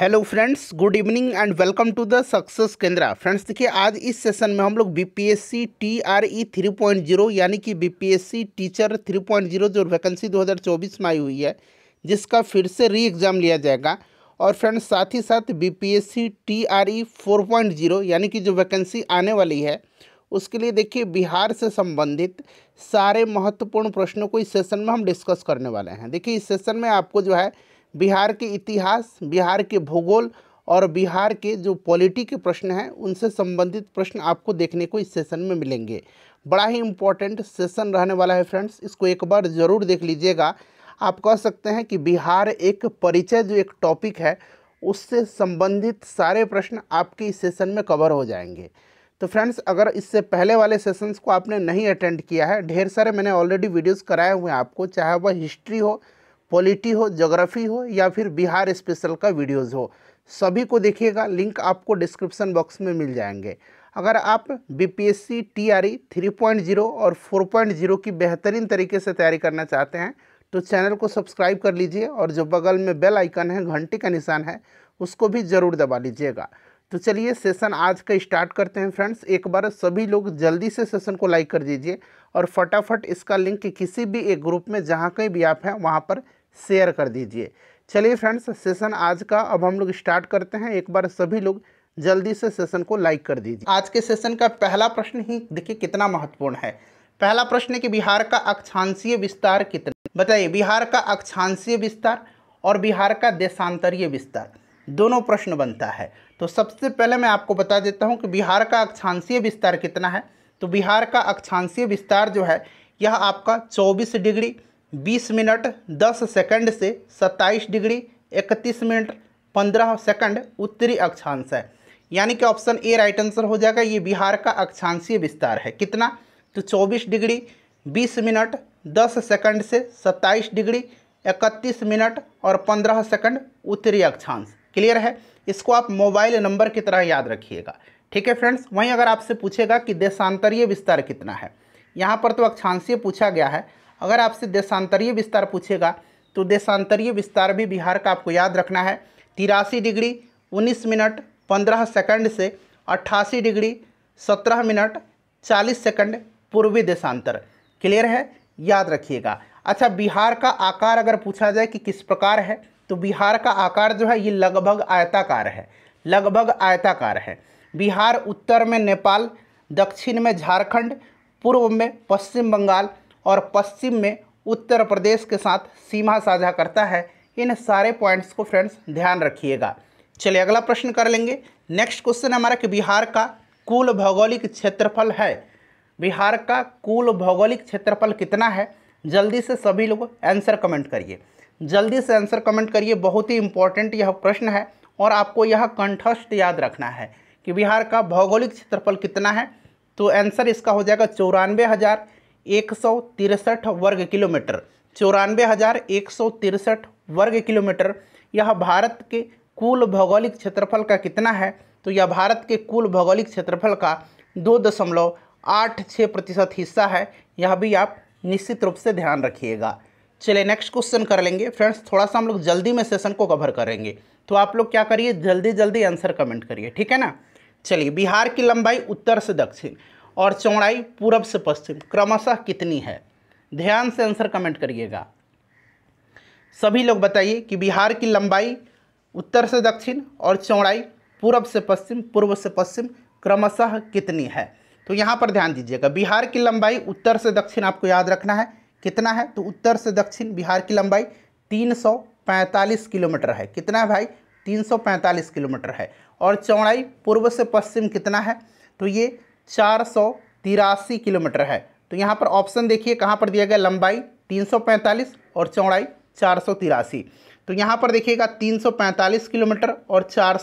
hello friends good evening and welcome to the success Kendra friends देखिए आज इस session में हम लोग बीपीएससी टीआरई 3.0 यानी कि बीपीएससी टीचर 3.0 जो वैकेंसी 2024 में आई हुई है जिसका फिर से री एग्ज़ाम लिया जाएगा और फ्रेंड्स साथ ही साथ बीपीएससी टीआरई 4.0 यानी कि जो वैकेंसी आने वाली है उसके लिए देखिए बिहार से संबंधित सारे महत्वपूर्ण प्रश्नों को इस सेशन में हम डिस्कस करने वाले हैं देखिए इस सेशन में आपको जो है बिहार के इतिहास बिहार के भूगोल और बिहार के जो पॉलिटी के प्रश्न हैं उनसे संबंधित प्रश्न आपको देखने को इस सेशन में मिलेंगे बड़ा ही इम्पोर्टेंट सेशन रहने वाला है फ्रेंड्स इसको एक बार ज़रूर देख लीजिएगा आप कह सकते हैं कि बिहार एक परिचय जो एक टॉपिक है उससे संबंधित सारे प्रश्न आपके इस सेशन में कवर हो जाएंगे तो फ्रेंड्स अगर इससे पहले वाले सेशंस को आपने नहीं अटेंड किया है ढेर सारे मैंने ऑलरेडी वीडियोस कराए हुए हैं आपको चाहे वह हिस्ट्री हो पॉलिटी हो जोग्राफी हो या फिर बिहार स्पेशल का वीडियोज़ हो सभी को देखिएगा लिंक आपको डिस्क्रिप्सन बॉक्स में मिल जाएंगे अगर आप B P S C T R E three point zero और फोर पॉइंट जीरो की बेहतरीन तरीके से तैयारी करना चाहते हैं तो चैनल को सब्सक्राइब कर लीजिए और जो बगल में बेल आइकन है घंटी का निशान है उसको भी ज़रूर दबा लीजिएगा तो चलिए सेशन आज का स्टार्ट करते हैं फ्रेंड्स एक बार सभी लोग जल्दी से सेशन को लाइक कर दीजिए और फटाफट इसका लिंक किसी भी एक ग्रुप में जहाँ कहीं भी आप हैं वहाँ पर शेयर कर दीजिए चलिए फ्रेंड्स सेशन आज का अब हम लोग स्टार्ट करते हैं एक बार सभी लोग जल्दी से सेशन को लाइक कर दीजिए आज के सेशन का पहला प्रश्न ही देखिए कितना महत्वपूर्ण है पहला प्रश्न है कि बिहार का अक्षांशीय विस्तार कितना बताइए बिहार का अक्षांशीय विस्तार और बिहार का देशांतरीय विस्तार दोनों प्रश्न बनता है तो सबसे पहले मैं आपको बता देता हूँ कि बिहार का अक्षांशीय विस्तार कितना है तो बिहार का अक्षांशीय विस्तार जो है यह आपका चौबीस डिग्री बीस मिनट दस सेकंड से सत्ताईस डिग्री इकतीस मिनट पंद्रह सेकंड उत्तरी अक्षांश है यानी कि ऑप्शन ए राइट आंसर हो जाएगा ये बिहार का अक्षांशीय विस्तार है कितना तो चौबीस डिग्री बीस मिनट दस सेकंड से सत्ताईस डिग्री इकतीस मिनट और पंद्रह सेकंड उत्तरी अक्षांश क्लियर है इसको आप मोबाइल नंबर की तरह याद रखिएगा ठीक है फ्रेंड्स वहीं अगर आपसे पूछेगा कि देशांतरीय विस्तार कितना है यहाँ पर तो अक्षांशीय पूछा गया है अगर आपसे देशांतरीय विस्तार पूछेगा तो देशांतरीय विस्तार भी बिहार का आपको याद रखना है तिरासी डिग्री उन्नीस मिनट पंद्रह सेकंड से अट्ठासी डिग्री सत्रह मिनट चालीस सेकंड पूर्वी देशांतर क्लियर है याद रखिएगा अच्छा बिहार का आकार अगर पूछा जाए कि किस प्रकार है तो बिहार का आकार जो है ये लगभग आयताकार है लगभग आयताकार है बिहार उत्तर में नेपाल दक्षिण में झारखंड पूर्व में पश्चिम बंगाल और पश्चिम में उत्तर प्रदेश के साथ सीमा साझा करता है इन सारे पॉइंट्स को फ्रेंड्स ध्यान रखिएगा चलिए अगला प्रश्न कर लेंगे नेक्स्ट क्वेश्चन हमारा कि बिहार का कुल भौगोलिक क्षेत्रफल है बिहार का कुल भौगोलिक क्षेत्रफल कितना है जल्दी से सभी लोग आंसर कमेंट करिए जल्दी से आंसर कमेंट करिए बहुत ही इंपॉर्टेंट यह प्रश्न है और आपको यह कंठस्थ याद रखना है कि बिहार का भौगोलिक क्षेत्रफल कितना है तो आंसर इसका हो जाएगा चौरानवे हज़ार एक सौ तिरसठ वर्ग किलोमीटर चौरानवे हज़ार एक सौ तिरसठ वर्ग किलोमीटर यह भारत के कुल भौगोलिक क्षेत्रफल का कितना है तो यह भारत के कुल भौगोलिक क्षेत्रफल का दो दशमलव आठ छः प्रतिशत हिस्सा है यह भी आप निश्चित रूप से ध्यान रखिएगा चलिए नेक्स्ट क्वेश्चन कर लेंगे फ्रेंड्स थोड़ा सा हम लोग जल्दी में सेशन को कवर करेंगे तो आप लोग क्या करिए जल्दी जल्दी आंसर कमेंट करिए ठीक है ना चलिए बिहार की लंबाई उत्तर से दक्षिण और चौड़ाई पूरब से पश्चिम क्रमशः कितनी है ध्यान से आंसर कमेंट करिएगा सभी लोग बताइए कि बिहार की लंबाई उत्तर से दक्षिण और चौड़ाई पूरब से पश्चिम पूर्व से पश्चिम क्रमशः कितनी है तो यहाँ पर ध्यान दीजिएगा बिहार की लंबाई उत्तर से दक्षिण आपको याद रखना है कितना है तो उत्तर से दक्षिण बिहार की लंबाई 345 किलोमीटर है कितना है भाई 345 किलोमीटर है और चौड़ाई पूर्व से पश्चिम कितना है तो ये चार सौ तिरासी किलोमीटर है तो यहाँ पर ऑप्शन देखिए कहाँ पर दिया गया लंबाई 345 और चौड़ाई चार तो यहाँ पर देखिएगा 345 किलोमीटर और चार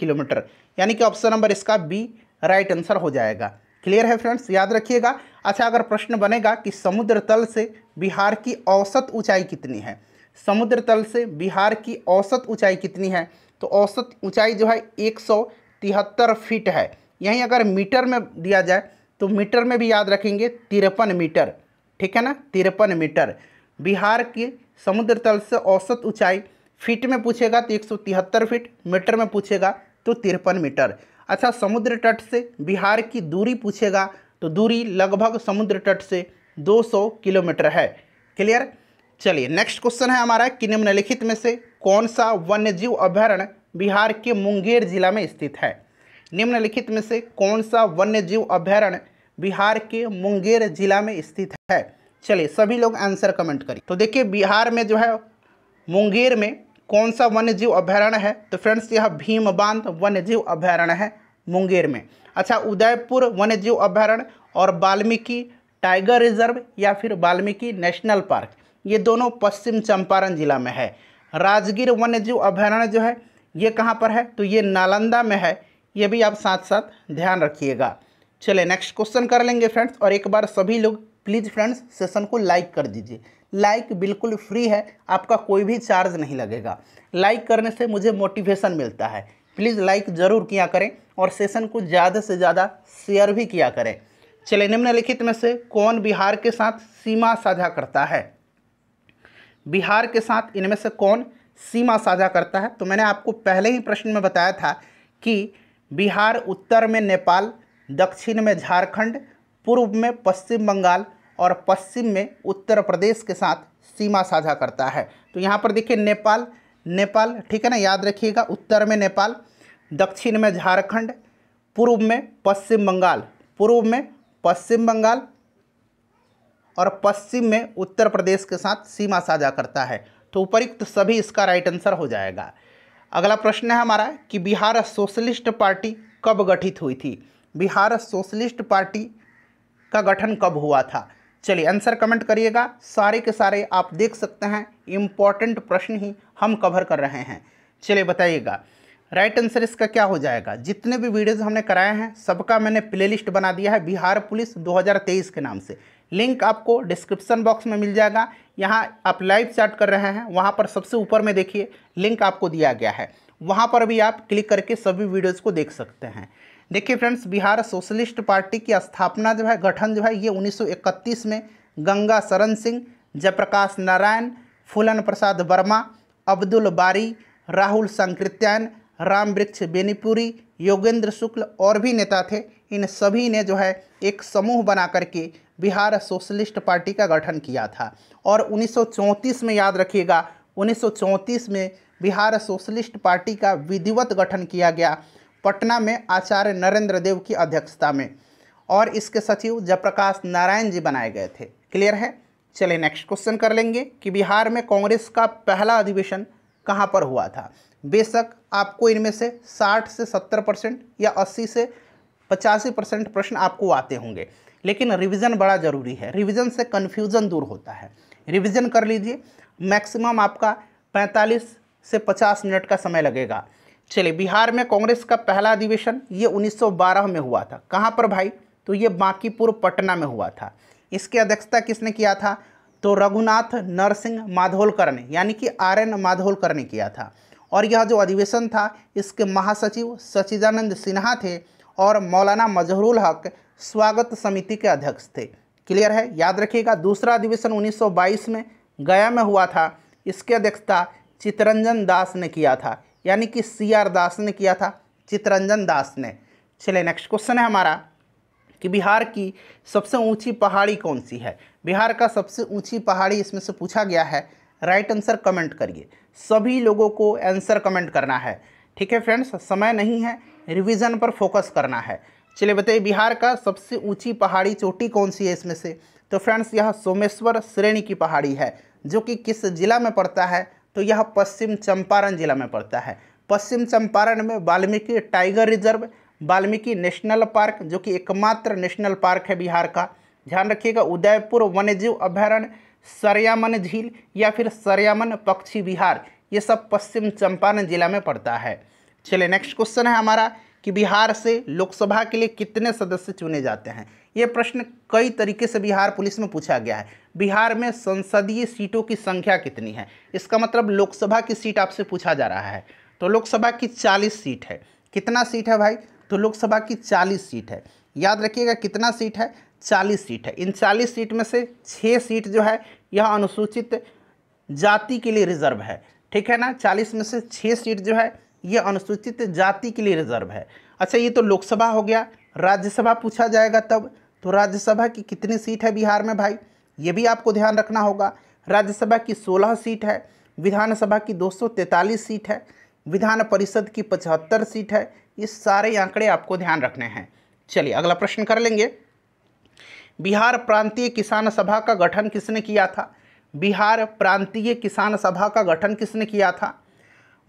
किलोमीटर यानी कि ऑप्शन नंबर इसका बी राइट आंसर हो जाएगा क्लियर है फ्रेंड्स याद रखिएगा अच्छा अगर प्रश्न बनेगा कि समुद्र तल से बिहार की औसत ऊंचाई कितनी है समुद्र तल से बिहार की औसत ऊंचाई कितनी है तो औसत ऊंचाई जो है एक फीट है यहीं अगर मीटर में दिया जाए तो मीटर में भी याद रखेंगे तिरपन मीटर ठीक है ना तिरपन मीटर बिहार के समुद्र तल से औसत ऊंचाई फीट में पूछेगा तो एक फीट मीटर में पूछेगा तो तिरपन मीटर अच्छा समुद्र तट से बिहार की दूरी पूछेगा तो दूरी लगभग समुद्र तट से 200 किलोमीटर है क्लियर चलिए नेक्स्ट क्वेश्चन है हमारा कि निम्नलिखित में से कौन सा वन्यजीव अभ्यारण्य बिहार के मुंगेर जिला में स्थित है निम्नलिखित में से कौन सा वन्य जीव अभ्यारण्य बिहार के मुंगेर जिला में स्थित है चलिए सभी लोग आंसर कमेंट करिए तो देखिए बिहार में जो है मुंगेर में कौन सा वन्य जीव अभ्यारण्य है तो फ्रेंड्स यह भीम बांध वन्य जीव अभ्यारण्य है मुंगेर में अच्छा उदयपुर वन्य जीव अभ्यारण्य और वाल्मीकि टाइगर रिजर्व या फिर वाल्मीकि नेशनल पार्क ये दोनों पश्चिम चंपारण जिला में है राजगीर वन्य जीव अभ्यारण्य जो है ये कहाँ पर है तो ये नालंदा में है ये भी आप साथ साथ ध्यान रखिएगा चले नेक्स्ट क्वेश्चन कर लेंगे फ्रेंड्स और एक बार सभी लोग प्लीज़ फ्रेंड्स सेशन को लाइक कर दीजिए लाइक बिल्कुल फ्री है आपका कोई भी चार्ज नहीं लगेगा लाइक करने से मुझे मोटिवेशन मिलता है प्लीज़ लाइक ज़रूर किया करें और सेशन को ज़्यादा से ज़्यादा शेयर भी किया करें चले निम्नलिखित में से कौन बिहार के साथ सीमा साझा करता है बिहार के साथ इनमें से कौन सीमा साझा करता है तो मैंने आपको पहले ही प्रश्न में बताया था कि बिहार उत्तर में नेपाल दक्षिण में झारखंड पूर्व में पश्चिम बंगाल और पश्चिम में उत्तर प्रदेश के साथ सीमा साझा करता है तो यहाँ पर देखिए नेपाल नेपाल ठीक है ना याद रखिएगा उत्तर में नेपाल दक्षिण में झारखंड पूर्व में पश्चिम बंगाल पूर्व में पश्चिम बंगाल और पश्चिम में उत्तर प्रदेश के साथ सीमा साझा करता है तो उपरुक्त सभी इसका राइट आंसर हो जाएगा अगला प्रश्न है हमारा कि बिहार सोशलिस्ट पार्टी कब गठित हुई थी बिहार सोशलिस्ट पार्टी का गठन कब हुआ था चलिए आंसर कमेंट करिएगा सारे के सारे आप देख सकते हैं इम्पॉर्टेंट प्रश्न ही हम कवर कर रहे हैं चलिए बताइएगा राइट आंसर इसका क्या हो जाएगा जितने भी वीडियोज़ हमने कराए हैं सबका मैंने प्लेलिस्ट बना दिया है बिहार पुलिस 2023 के नाम से लिंक आपको डिस्क्रिप्शन बॉक्स में मिल जाएगा यहाँ आप लाइव चैट कर रहे हैं वहाँ पर सबसे ऊपर में देखिए लिंक आपको दिया गया है वहाँ पर भी आप क्लिक करके सभी वीडियोज़ को देख सकते हैं देखिए फ्रेंड्स बिहार सोशलिस्ट पार्टी की स्थापना जो है गठन जो है ये 1931 में गंगा शरण सिंह जयप्रकाश नारायण फूलन प्रसाद वर्मा अब्दुल बारी राहुल संकृत्यायन राम वृक्ष बेनीपुरी योगेंद्र शुक्ल और भी नेता थे इन सभी ने जो है एक समूह बना करके बिहार सोशलिस्ट पार्टी का गठन किया था और 1934 में याद रखिएगा 1934 में बिहार सोशलिस्ट पार्टी का विधिवत गठन किया गया पटना में आचार्य नरेंद्र देव की अध्यक्षता में और इसके सचिव जयप्रकाश नारायण जी बनाए गए थे क्लियर है चलिए नेक्स्ट क्वेश्चन कर लेंगे कि बिहार में कांग्रेस का पहला अधिवेशन कहाँ पर हुआ था बेशक आपको इनमें से 60 से 70 परसेंट या 80 से पचासी परसेंट प्रश्न आपको आते होंगे लेकिन रिवीजन बड़ा ज़रूरी है रिवीजन से कन्फ्यूज़न दूर होता है रिवीजन कर लीजिए मैक्सिमम आपका 45 से 50 मिनट का समय लगेगा चलिए बिहार में कांग्रेस का पहला अधिवेशन ये 1912 में हुआ था कहाँ पर भाई तो ये बांकीपुर पटना में हुआ था इसकी अध्यक्षता किसने किया था तो रघुनाथ नरसिंह माधोलकर ने यानी कि आर एन माधोलकर ने किया था और यह जो अधिवेशन था इसके महासचिव सचिदानंद सिन्हा थे और मौलाना मजहरुल हक स्वागत समिति के अध्यक्ष थे क्लियर है याद रखिएगा दूसरा अधिवेशन 1922 में गया में हुआ था इसकी अध्यक्षता चितरंजन दास ने किया था यानी कि सी आर दास ने किया था चितरंजन दास ने चलिए नेक्स्ट क्वेश्चन है हमारा कि बिहार की सबसे ऊंची पहाड़ी कौन सी है बिहार का सबसे ऊंची पहाड़ी इसमें से पूछा गया है राइट आंसर कमेंट करिए सभी लोगों को आंसर कमेंट करना है ठीक है फ्रेंड्स समय नहीं है रिविजन पर फोकस करना है चलिए बताइए बिहार का सबसे ऊंची पहाड़ी चोटी कौन सी है इसमें से तो फ्रेंड्स यह सोमेश्वर श्रेणी की पहाड़ी है जो कि किस जिला में पड़ता है तो यह पश्चिम चंपारण जिला में पड़ता है पश्चिम चंपारण में Valmiki tiger reserve Valmiki national park जो कि एकमात्र नेशनल पार्क है बिहार का ध्यान रखिएगा उदयपुर वन्यजीव अभ्यारण्य सरयामन झील या फिर सरयामन पक्षी विहार ये सब पश्चिम चंपारण जिला में पड़ता है चलिए नेक्स्ट क्वेश्चन है हमारा कि बिहार से लोकसभा के लिए कितने सदस्य चुने जाते हैं ये प्रश्न कई तरीके से बिहार पुलिस में पूछा गया है बिहार में संसदीय सीटों की संख्या कितनी है इसका मतलब लोकसभा की सीट आपसे पूछा जा रहा है तो लोकसभा की चालीस सीट है कितना सीट है भाई तो लोकसभा की चालीस सीट है याद रखिएगा कितना सीट है चालीस सीट है इन चालीस सीट में से छः सीट जो है यह अनुसूचित जाति के लिए रिजर्व है ठीक है ना चालीस में से छः सीट जो है ये अनुसूचित जाति के लिए रिजर्व है अच्छा ये तो लोकसभा हो गया राज्यसभा पूछा जाएगा तब तो राज्यसभा की कितनी सीट है बिहार में भाई ये भी आपको ध्यान रखना होगा राज्यसभा की 16 सीट है विधानसभा की 243 सीट है विधान परिषद की 75 सीट है ये सारे आंकड़े आपको ध्यान रखने हैं चलिए अगला प्रश्न कर लेंगे बिहार प्रांतीय किसान सभा का गठन किसने किया था बिहार प्रांतीय किसान सभा का गठन किसने किया था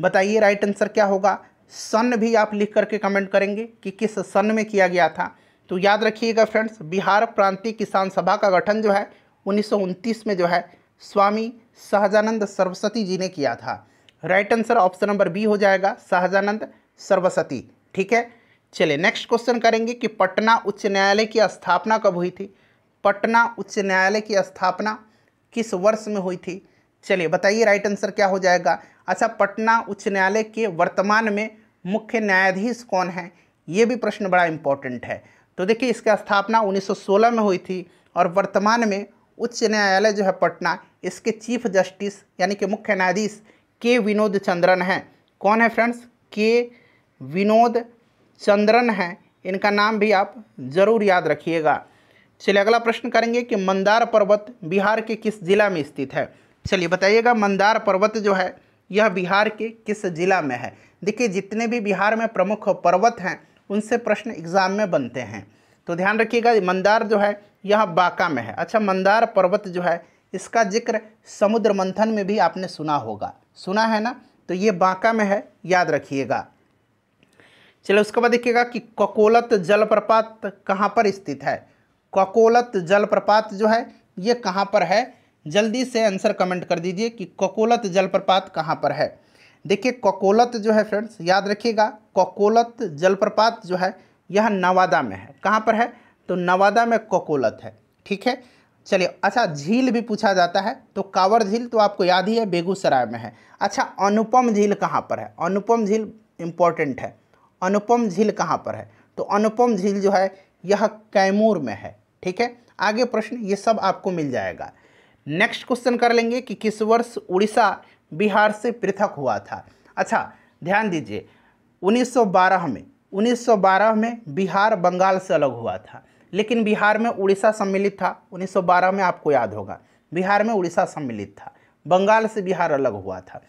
बताइए राइट आंसर क्या होगा सन भी आप लिख करके कमेंट करेंगे कि किस सन में किया गया था तो याद रखिएगा फ्रेंड्स बिहार प्रांतीय किसान सभा का गठन जो है उन्नीस में जो है स्वामी सहजानंद सरस्वती जी ने किया था right answer option number B हो जाएगा सहजानंद सरस्वती ठीक है चलिए नेक्स्ट क्वेश्चन करेंगे कि पटना उच्च न्यायालय की स्थापना कब हुई थी पटना उच्च न्यायालय की स्थापना किस वर्ष में हुई थी चलिए बताइए राइट आंसर क्या हो जाएगा अच्छा पटना उच्च न्यायालय के वर्तमान में मुख्य न्यायाधीश कौन है ये भी प्रश्न बड़ा इम्पोर्टेंट है तो देखिए इसकी स्थापना 1916 में हुई थी और वर्तमान में उच्च न्यायालय जो है पटना इसके चीफ जस्टिस यानी कि मुख्य न्यायाधीश के विनोद चंद्रन हैं कौन है फ्रेंड्स के विनोद चंद्रन हैं इनका नाम भी आप जरूर याद रखिएगा चलिए अगला प्रश्न करेंगे कि मंदार पर्वत बिहार के किस जिला में स्थित है चलिए बताइएगा मंदार पर्वत जो है यह बिहार के किस जिला में है देखिए जितने भी बिहार में प्रमुख पर्वत हैं उनसे प्रश्न एग्जाम में बनते हैं तो ध्यान रखिएगा मंदार जो है यह बांका में है अच्छा मंदार पर्वत जो है इसका जिक्र समुद्र मंथन में भी आपने सुना होगा सुना है ना तो ये बांका में है याद रखिएगा चलो उसके बाद देखिएगा कि ककोलत जलप्रपात कहाँ पर स्थित है ककोलत जलप्रपात जो है ये कहाँ पर है जल्दी से आंसर कमेंट कर दीजिए कि कोकोलत जलप्रपात कहाँ पर है देखिए कोकोलत जो है फ्रेंड्स याद रखिएगा कोकोलत जलप्रपात जो है यह नवादा में है कहाँ पर है तो नवादा में कोकोलत है ठीक है चलिए अच्छा झील भी पूछा जाता है तो कांवर झील तो आपको याद ही है बेगूसराय में है अच्छा अनुपम झील कहाँ पर है अनुपम झील इम्पॉर्टेंट है अनुपम झील कहाँ पर है तो अनुपम झील जो है यह कैमूर में है ठीक है आगे प्रश्न ये सब आपको मिल जाएगा नेक्स्ट क्वेश्चन कर लेंगे कि किस वर्ष उड़ीसा बिहार से पृथक हुआ था अच्छा ध्यान दीजिए 1912 में 1912 में बिहार बंगाल से अलग हुआ था लेकिन बिहार में उड़ीसा सम्मिलित था 1912 में आपको याद होगा बिहार में उड़ीसा सम्मिलित था बंगाल से बिहार अलग हुआ था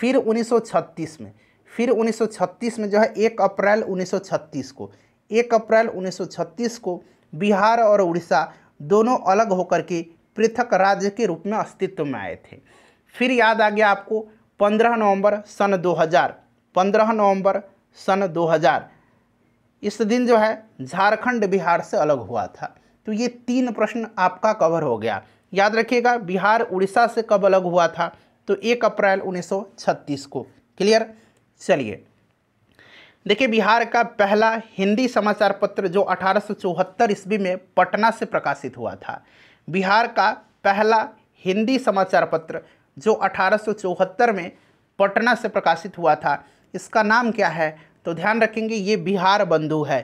फिर 1936 में फिर 1936 में जो है एक अप्रैल 1936 को एक अप्रैल 1936 को बिहार और उड़ीसा दोनों अलग होकर के पृथक राज्य के रूप में अस्तित्व में आए थे फिर याद आ गया आपको 15 नवंबर सन 2000 15 नवंबर सन 2000 इस दिन जो है झारखंड बिहार से अलग हुआ था तो ये तीन प्रश्न आपका कवर हो गया याद रखिएगा बिहार उड़ीसा से कब अलग हुआ था तो एक अप्रैल 1936 को क्लियर चलिए देखिए बिहार का पहला हिंदी समाचार पत्र जो अठारह ईस्वी में पटना से प्रकाशित हुआ था बिहार का पहला हिंदी समाचार पत्र जो अठारह में पटना से प्रकाशित हुआ था इसका नाम क्या है तो ध्यान रखेंगे ये बिहार बंधु है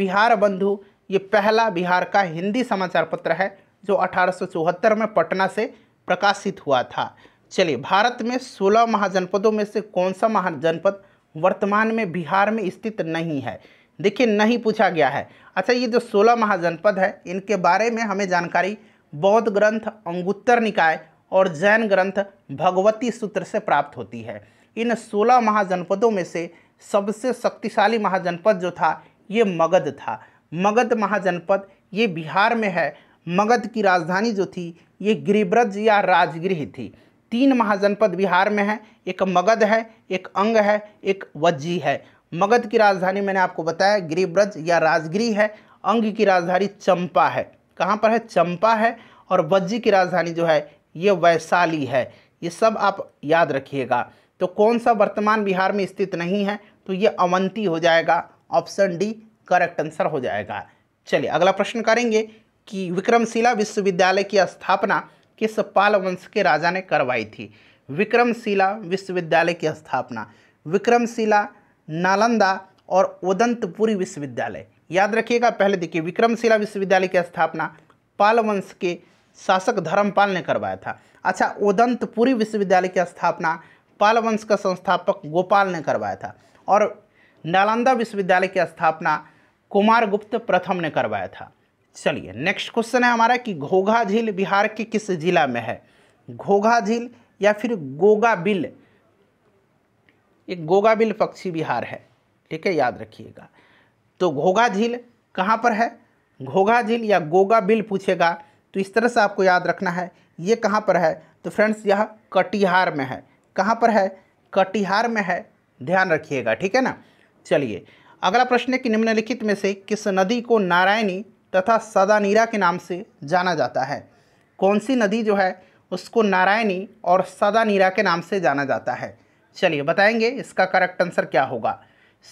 बिहार बंधु ये पहला बिहार का हिंदी समाचार पत्र है जो अठारह में पटना से प्रकाशित हुआ था चलिए भारत में 16 महाजनपदों में से कौन सा महाजनपद वर्तमान में बिहार में स्थित नहीं है देखिए नहीं पूछा गया है अच्छा ये जो 16 महाजनपद है इनके बारे में हमें जानकारी बौद्ध ग्रंथ अंगुत्तर निकाय और जैन ग्रंथ भगवती सूत्र से प्राप्त होती है इन सोलह महाजनपदों में से सबसे शक्तिशाली महाजनपद जो था ये मगध था मगध महाजनपद ये बिहार में है मगध की राजधानी जो थी ये गिरिब्रज या राजगृह थी तीन महाजनपद बिहार में है एक मगध है एक अंग है एक वज्जी है मगध की राजधानी मैंने आपको बताया गिरिब्रज या राजगिरी है अंग की राजधानी चंपा है कहाँ पर है चंपा है और वज्जी की राजधानी जो है ये वैशाली है ये सब आप याद रखिएगा तो कौन सा वर्तमान बिहार में स्थित नहीं है तो ये अवंती हो जाएगा ऑप्शन डी करेक्ट आंसर हो जाएगा चलिए अगला प्रश्न करेंगे कि विक्रमशिला विश्वविद्यालय की स्थापना किस पाल वंश के राजा ने करवाई थी विक्रमशिला विश्वविद्यालय की स्थापना विक्रमशिला नालंदा और उदंतपुरी विश्वविद्यालय याद रखिएगा पहले देखिए विक्रमशिला विश्वविद्यालय की स्थापना पाल वंश के शासक धर्मपाल ने करवाया था अच्छा उदंतपुरी विश्वविद्यालय की स्थापना पाल वंश का संस्थापक गोपाल ने करवाया था और नालंदा विश्वविद्यालय की स्थापना कुमार गुप्त प्रथम ने करवाया था चलिए नेक्स्ट क्वेश्चन है हमारा कि घोघा झील बिहार के किस जिला में है घोघा झील या फिर गोगा बिल एक गोगा बिल पक्षी बिहार है ठीक है याद रखिएगा तो घोगा झील कहाँ पर है घोगा झील या गोगा बिल पूछेगा तो इस तरह से आपको याद रखना है ये कहाँ पर है तो फ्रेंड्स यह कटिहार में है कहाँ पर है कटिहार में है ध्यान रखिएगा ठीक है ना चलिए अगला प्रश्न है कि निम्नलिखित में से किस नदी को नारायणी तथा सदानीरा के नाम से जाना जाता है कौन सी नदी जो है उसको नारायणी और सदानीरा के नाम से जाना जाता है चलिए बताएंगे इसका करेक्ट आंसर क्या होगा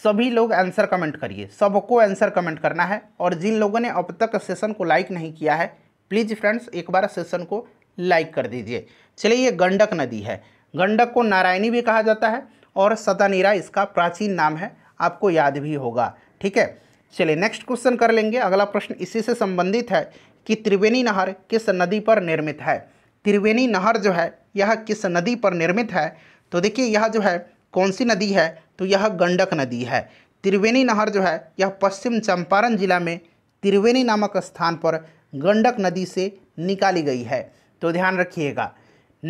सभी लोग आंसर कमेंट करिए सबको आंसर कमेंट करना है और जिन लोगों ने अब तक सेशन को लाइक नहीं किया है प्लीज़ फ्रेंड्स एक बार सेशन को लाइक कर दीजिए चलिए ये गंडक नदी है गंडक को नारायणी भी कहा जाता है और सतानीरा इसका प्राचीन नाम है आपको याद भी होगा ठीक है चलिए नेक्स्ट क्वेश्चन कर लेंगे अगला प्रश्न इसी से संबंधित है कि त्रिवेणी नहर किस नदी पर निर्मित है त्रिवेणी नहर जो है यह किस नदी पर निर्मित है तो देखिए यह जो है कौन सी नदी है तो यह गंडक नदी है त्रिवेणी नहर जो है यह पश्चिम चंपारण जिला में त्रिवेणी नामक स्थान पर गंडक नदी से निकाली गई है तो ध्यान रखिएगा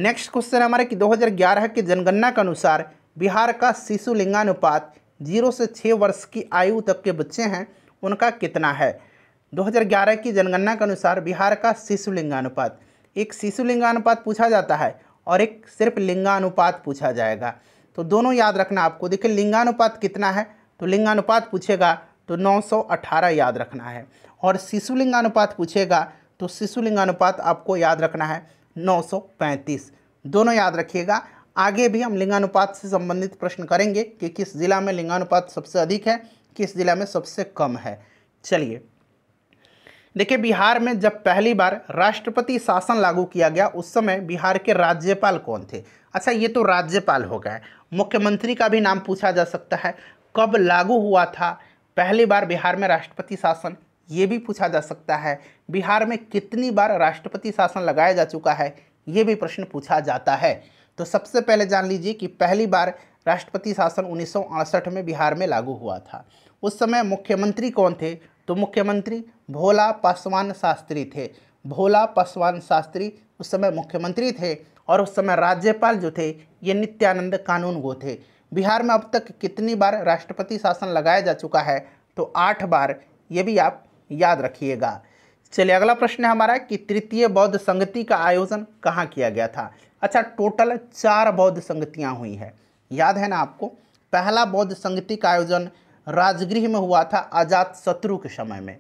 नेक्स्ट क्वेश्चन हमारे कि 2011 के जनगणना के अनुसार बिहार का शिशु लिंगानुपात जीरो से छः वर्ष की आयु तक के बच्चे हैं उनका कितना है 2011 की जनगणना के अनुसार बिहार का शिशु लिंगानुपात एक शिशु लिंगानुपात पूछा जाता है और एक सिर्फ लिंगानुपात पूछा जाएगा तो दोनों याद रखना आपको देखिए लिंगानुपात कितना है तो लिंगानुपात पूछेगा तो 918 याद रखना है और शिशु लिंगानुपात पूछेगा तो शिशु लिंगानुपात आपको याद रखना है 935 दोनों याद रखिएगा आगे भी हम लिंगानुपात से संबंधित प्रश्न करेंगे कि किस ज़िला में लिंगानुपात सबसे अधिक है किस ज़िला में सबसे कम है चलिए देखिए बिहार में जब पहली बार राष्ट्रपति शासन लागू किया गया उस समय बिहार के राज्यपाल कौन थे अच्छा ये तो राज्यपाल हो गए मुख्यमंत्री का भी नाम पूछा जा सकता है कब लागू हुआ था पहली बार बिहार में राष्ट्रपति शासन ये भी पूछा जा सकता है बिहार में कितनी बार राष्ट्रपति शासन लगाया जा चुका है ये भी प्रश्न पूछा जाता है तो सबसे पहले जान लीजिए कि पहली बार राष्ट्रपति शासन उन्नीस में बिहार में लागू हुआ था उस समय मुख्यमंत्री कौन थे तो मुख्यमंत्री भोला पासवान शास्त्री थे भोला पासवान शास्त्री उस समय मुख्यमंत्री थे और उस समय राज्यपाल जो थे ये नित्यानंद कानून गो थे बिहार में अब तक कितनी बार राष्ट्रपति शासन लगाया जा चुका है तो आठ बार ये भी आप याद रखिएगा चलिए अगला प्रश्न है हमारा कि तृतीय बौद्ध संगति का आयोजन कहाँ किया गया था अच्छा टोटल चार बौद्ध संगतियाँ हुई है याद है ना आपको पहला बौद्ध संगति का आयोजन राजगृह में हुआ था आजाद शत्रु के समय में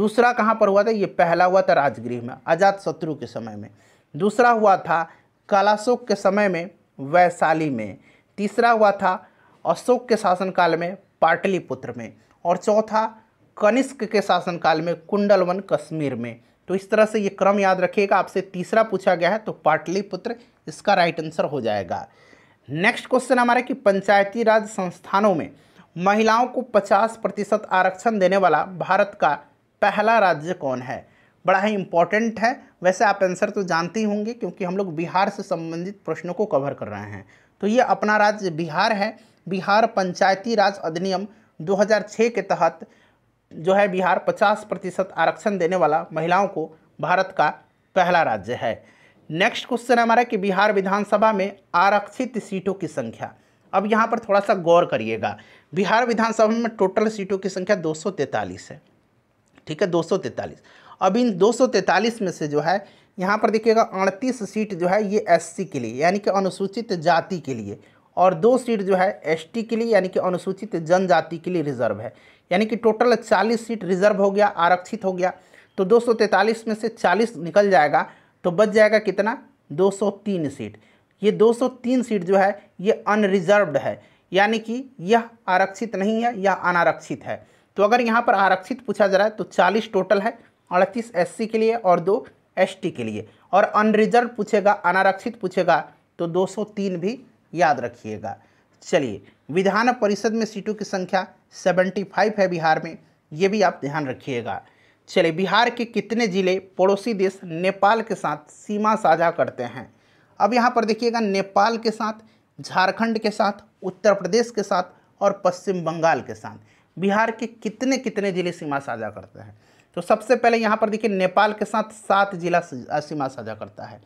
दूसरा कहाँ पर हुआ था ये पहला हुआ था राजगृह में आजाद शत्रु के समय में दूसरा हुआ था कालाशोक के समय में वैशाली में तीसरा हुआ था अशोक के शासनकाल में पाटलिपुत्र में और चौथा कनिष्क के शासनकाल में कुंडलवन कश्मीर में तो इस तरह से ये क्रम याद रखिएगा आपसे तीसरा पूछा गया है तो पाटलिपुत्र इसका राइट आंसर हो जाएगा नेक्स्ट क्वेश्चन हमारा कि पंचायती राज संस्थानों में महिलाओं को 50 प्रतिशत आरक्षण देने वाला भारत का पहला राज्य कौन है बड़ा ही इम्पॉर्टेंट है वैसे आप आंसर तो जानते ही होंगे क्योंकि हम लोग बिहार से संबंधित प्रश्नों को कवर कर रहे हैं तो ये अपना राज्य बिहार है बिहार पंचायती राज अधिनियम 2006 के तहत जो है बिहार 50 प्रतिशत आरक्षण देने वाला महिलाओं को भारत का पहला राज्य है नेक्स्ट क्वेश्चन हमारा कि बिहार विधानसभा में आरक्षित सीटों की संख्या अब यहाँ पर थोड़ा सा गौर करिएगा बिहार विधानसभा में टोटल सीटों की संख्या दो है ठीक है दो अब इन 243 में से जो है यहाँ पर देखिएगा अड़तीस सीट जो है ये एससी के लिए यानी कि अनुसूचित जाति के लिए और दो सीट जो है एसटी के लिए यानी कि अनुसूचित जनजाति के लिए रिजर्व है यानी कि टोटल 40 सीट रिजर्व हो गया आरक्षित हो गया तो 243 में से 40 निकल जाएगा तो बच जाएगा कितना 203 सीट ये 203 सीट जो है ये अनरिजर्वड है यानी कि यह आरक्षित नहीं है यह अनारक्षित है तो अगर यहाँ पर आरक्षित पूछा जा रहा है तो चालीस टोटल है अड़तीस एस के लिए और दो एस के लिए और अनरिजर्व पूछेगा अनारक्षित पूछेगा तो 203 भी याद रखिएगा चलिए विधान परिषद में सीटों की संख्या 75 है बिहार में ये भी आप ध्यान रखिएगा चलिए बिहार के कितने ज़िले पड़ोसी देश नेपाल के साथ सीमा साझा करते हैं अब यहाँ पर देखिएगा नेपाल के साथ झारखंड के साथ उत्तर प्रदेश के साथ और पश्चिम बंगाल के साथ बिहार के कितने कितने ज़िले सीमा साझा करते हैं तो सबसे पहले यहाँ पर देखिए नेपाल के साथ सात जिला सीमा साझा करता है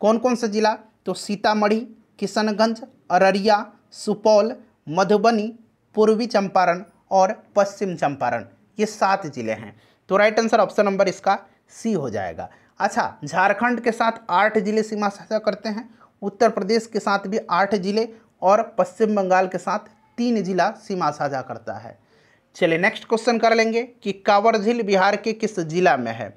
कौन कौन से जिला तो सीतामढ़ी किशनगंज अररिया सुपौल मधुबनी पूर्वी चंपारण और पश्चिम चंपारण ये सात जिले हैं तो राइट आंसर ऑप्शन नंबर इसका सी हो जाएगा अच्छा झारखंड के साथ आठ जिले सीमा साझा करते हैं उत्तर प्रदेश के साथ भी आठ जिले और पश्चिम बंगाल के साथ तीन जिला सीमा साझा करता है चलिए नेक्स्ट क्वेश्चन कर लेंगे कि कांवर झील बिहार के किस जिला में है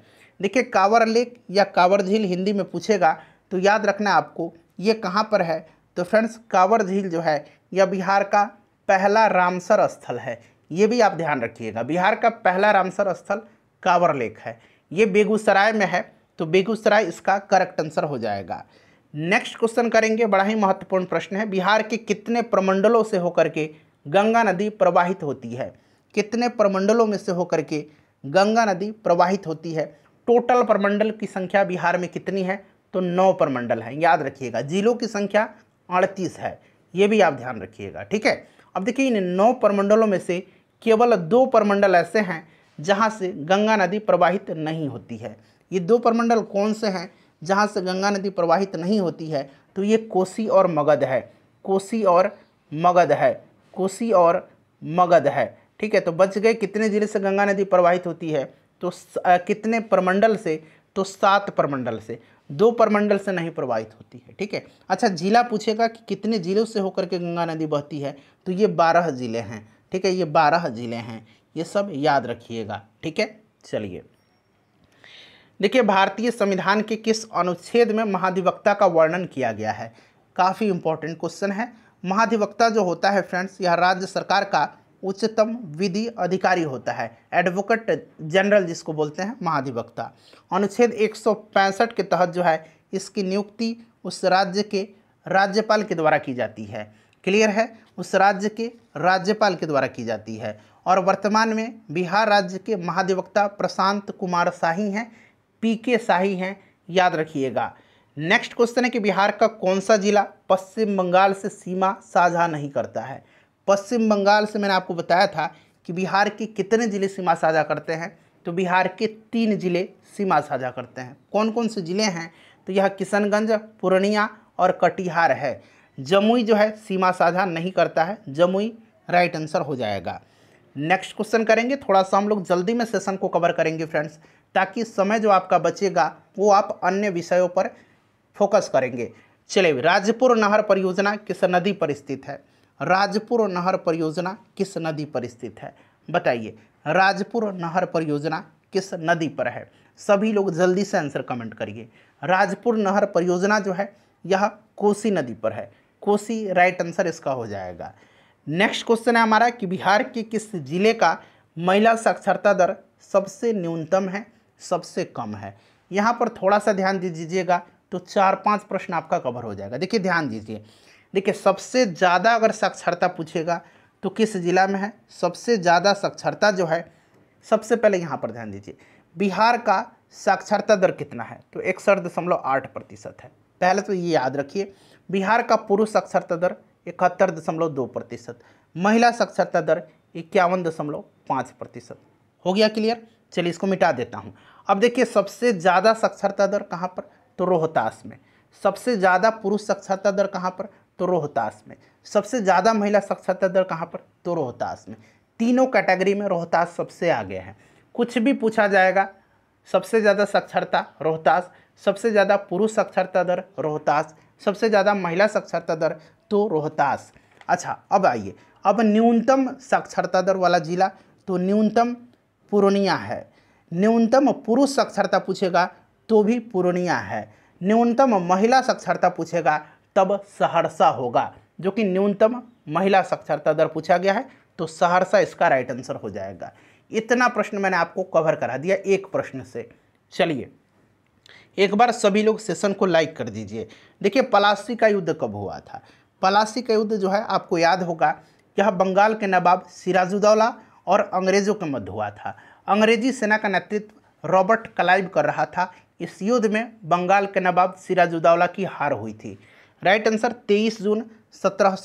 देखिए कांवर लेक या कांवर झील हिंदी में पूछेगा तो याद रखना आपको ये कहाँ पर है तो फ्रेंड्स कांवर झील जो है यह बिहार का पहला रामसर स्थल है ये भी आप ध्यान रखिएगा बिहार का पहला रामसर स्थल कांवर लेक है ये बेगूसराय में है तो बेगूसराय इसका करेक्ट आंसर हो जाएगा नेक्स्ट क्वेश्चन करेंगे बड़ा ही महत्वपूर्ण प्रश्न है बिहार के कितने प्रमंडलों से होकर के गंगा नदी प्रवाहित होती है कितने प्रमंडलों में से होकर के गंगा नदी प्रवाहित होती है टोटल प्रमंडल की संख्या बिहार में कितनी है तो नौ प्रमंडल हैं याद रखिएगा जिलों की संख्या अड़तीस है ये भी आप ध्यान रखिएगा ठीक है अब देखिए इन नौ प्रमंडलों में से केवल दो प्रमंडल ऐसे हैं जहाँ से गंगा नदी प्रवाहित नहीं होती है ये दो प्रमंडल कौन से हैं जहाँ से गंगा नदी प्रवाहित नहीं होती है तो ये कोसी और मगध है कोसी और मगध है कोसी और मगध है ठीक है तो बच गए कितने जिले से गंगा नदी प्रवाहित होती है तो आ, कितने परमंडल से तो सात परमंडल से दो परमंडल से नहीं प्रवाहित होती है ठीक है अच्छा जिला पूछेगा कि कितने जिलों से होकर के गंगा नदी बहती है तो ये बारह जिले हैं ठीक है ये बारह जिले हैं ये सब याद रखिएगा ठीक है चलिए देखिए भारतीय संविधान के किस अनुच्छेद में महाधिवक्ता का वर्णन किया गया है काफ़ी इंपॉर्टेंट क्वेश्चन है महाधिवक्ता जो होता है फ्रेंड्स यह राज्य सरकार का उच्चतम विधि अधिकारी होता है एडवोकेट जनरल जिसको बोलते हैं महाधिवक्ता अनुच्छेद एक के तहत जो है इसकी नियुक्ति उस राज्य के राज्यपाल के द्वारा की जाती है क्लियर है उस राज्य के राज्यपाल के द्वारा की जाती है और वर्तमान में बिहार राज्य के महाधिवक्ता प्रशांत कुमार शाही हैं पी के शाही हैं याद रखिएगा नेक्स्ट क्वेश्चन है कि बिहार का कौन सा जिला पश्चिम बंगाल से सीमा साझा नहीं करता है पश्चिम बंगाल से मैंने आपको बताया था कि बिहार के कितने ज़िले सीमा साझा करते हैं तो बिहार के तीन ज़िले सीमा साझा करते हैं कौन कौन से ज़िले हैं तो यह किशनगंज पूर्णिया और कटिहार है जमुई जो है सीमा साझा नहीं करता है जमुई राइट आंसर हो जाएगा नेक्स्ट क्वेश्चन करेंगे थोड़ा सा हम लोग जल्दी में सेशन को कवर करेंगे फ्रेंड्स ताकि समय जो आपका बचेगा वो आप अन्य विषयों पर फोकस करेंगे चलिए राजपुर नहर परियोजना किस नदी पर स्थित है राजपुर नहर परियोजना किस नदी पर स्थित है बताइए राजपुर नहर परियोजना किस नदी पर है सभी लोग जल्दी से आंसर कमेंट करिए राजपुर नहर परियोजना जो है यह कोसी नदी पर है कोसी राइट आंसर इसका हो जाएगा नेक्स्ट क्वेश्चन है हमारा कि बिहार के किस जिले का महिला साक्षरता दर सबसे न्यूनतम है सबसे कम है यहाँ पर थोड़ा सा ध्यान दीजिएगा तो चार पाँच प्रश्न आपका कवर हो जाएगा देखिए ध्यान दीजिए देखिए सबसे ज़्यादा अगर साक्षरता पूछेगा तो किस ज़िला में है सबसे ज़्यादा साक्षरता जो है सबसे पहले यहाँ पर ध्यान दीजिए बिहार का साक्षरता दर कितना है तो इकसठ दशमलव आठ प्रतिशत है पहले तो ये याद रखिए बिहार का पुरुष साक्षरता दर इकहत्तर दशमलव दो प्रतिशत महिला साक्षरता दर इक्यावन दशमलव पाँच प्रतिशत हो गया क्लियर चलिए इसको मिटा देता हूँ अब देखिए सबसे ज़्यादा साक्षरता दर कहाँ पर तो रोहतास में सबसे ज़्यादा पुरुष साक्षरता दर कहाँ पर तो रोहतास में सबसे ज़्यादा महिला साक्षरता दर कहाँ पर तो रोहतास में तीनों कैटेगरी में रोहतास सबसे आगे है कुछ भी पूछा जाएगा सबसे ज़्यादा साक्षरता रोहतास सबसे ज़्यादा पुरुष साक्षरता दर रोहतास सबसे ज़्यादा महिला साक्षरता दर तो रोहतास अच्छा अब आइए अब न्यूनतम साक्षरता दर वाला जिला तो न्यूनतम पूर्णिया है न्यूनतम पुरुष साक्षरता पूछेगा तो भी पूर्णिया है न्यूनतम महिला साक्षरता पूछेगा तब सहरसा होगा जो कि न्यूनतम महिला साक्षरता दर पूछा गया है तो सहरसा इसका राइट आंसर हो जाएगा इतना प्रश्न मैंने आपको कवर करा दिया एक प्रश्न से चलिए एक बार सभी लोग सेशन को लाइक कर दीजिए देखिए पलासी का युद्ध कब हुआ था पलासी का युद्ध जो है आपको याद होगा यह बंगाल के नवाब सिराजुद्दौला और अंग्रेज़ों के मध्य हुआ था अंग्रेजी सेना का नेतृत्व रॉबर्ट क्लाइव कर रहा था इस युद्ध में बंगाल के नवाब सिराजुद्दौला की हार हुई थी राइट आंसर 23 जून सत्रह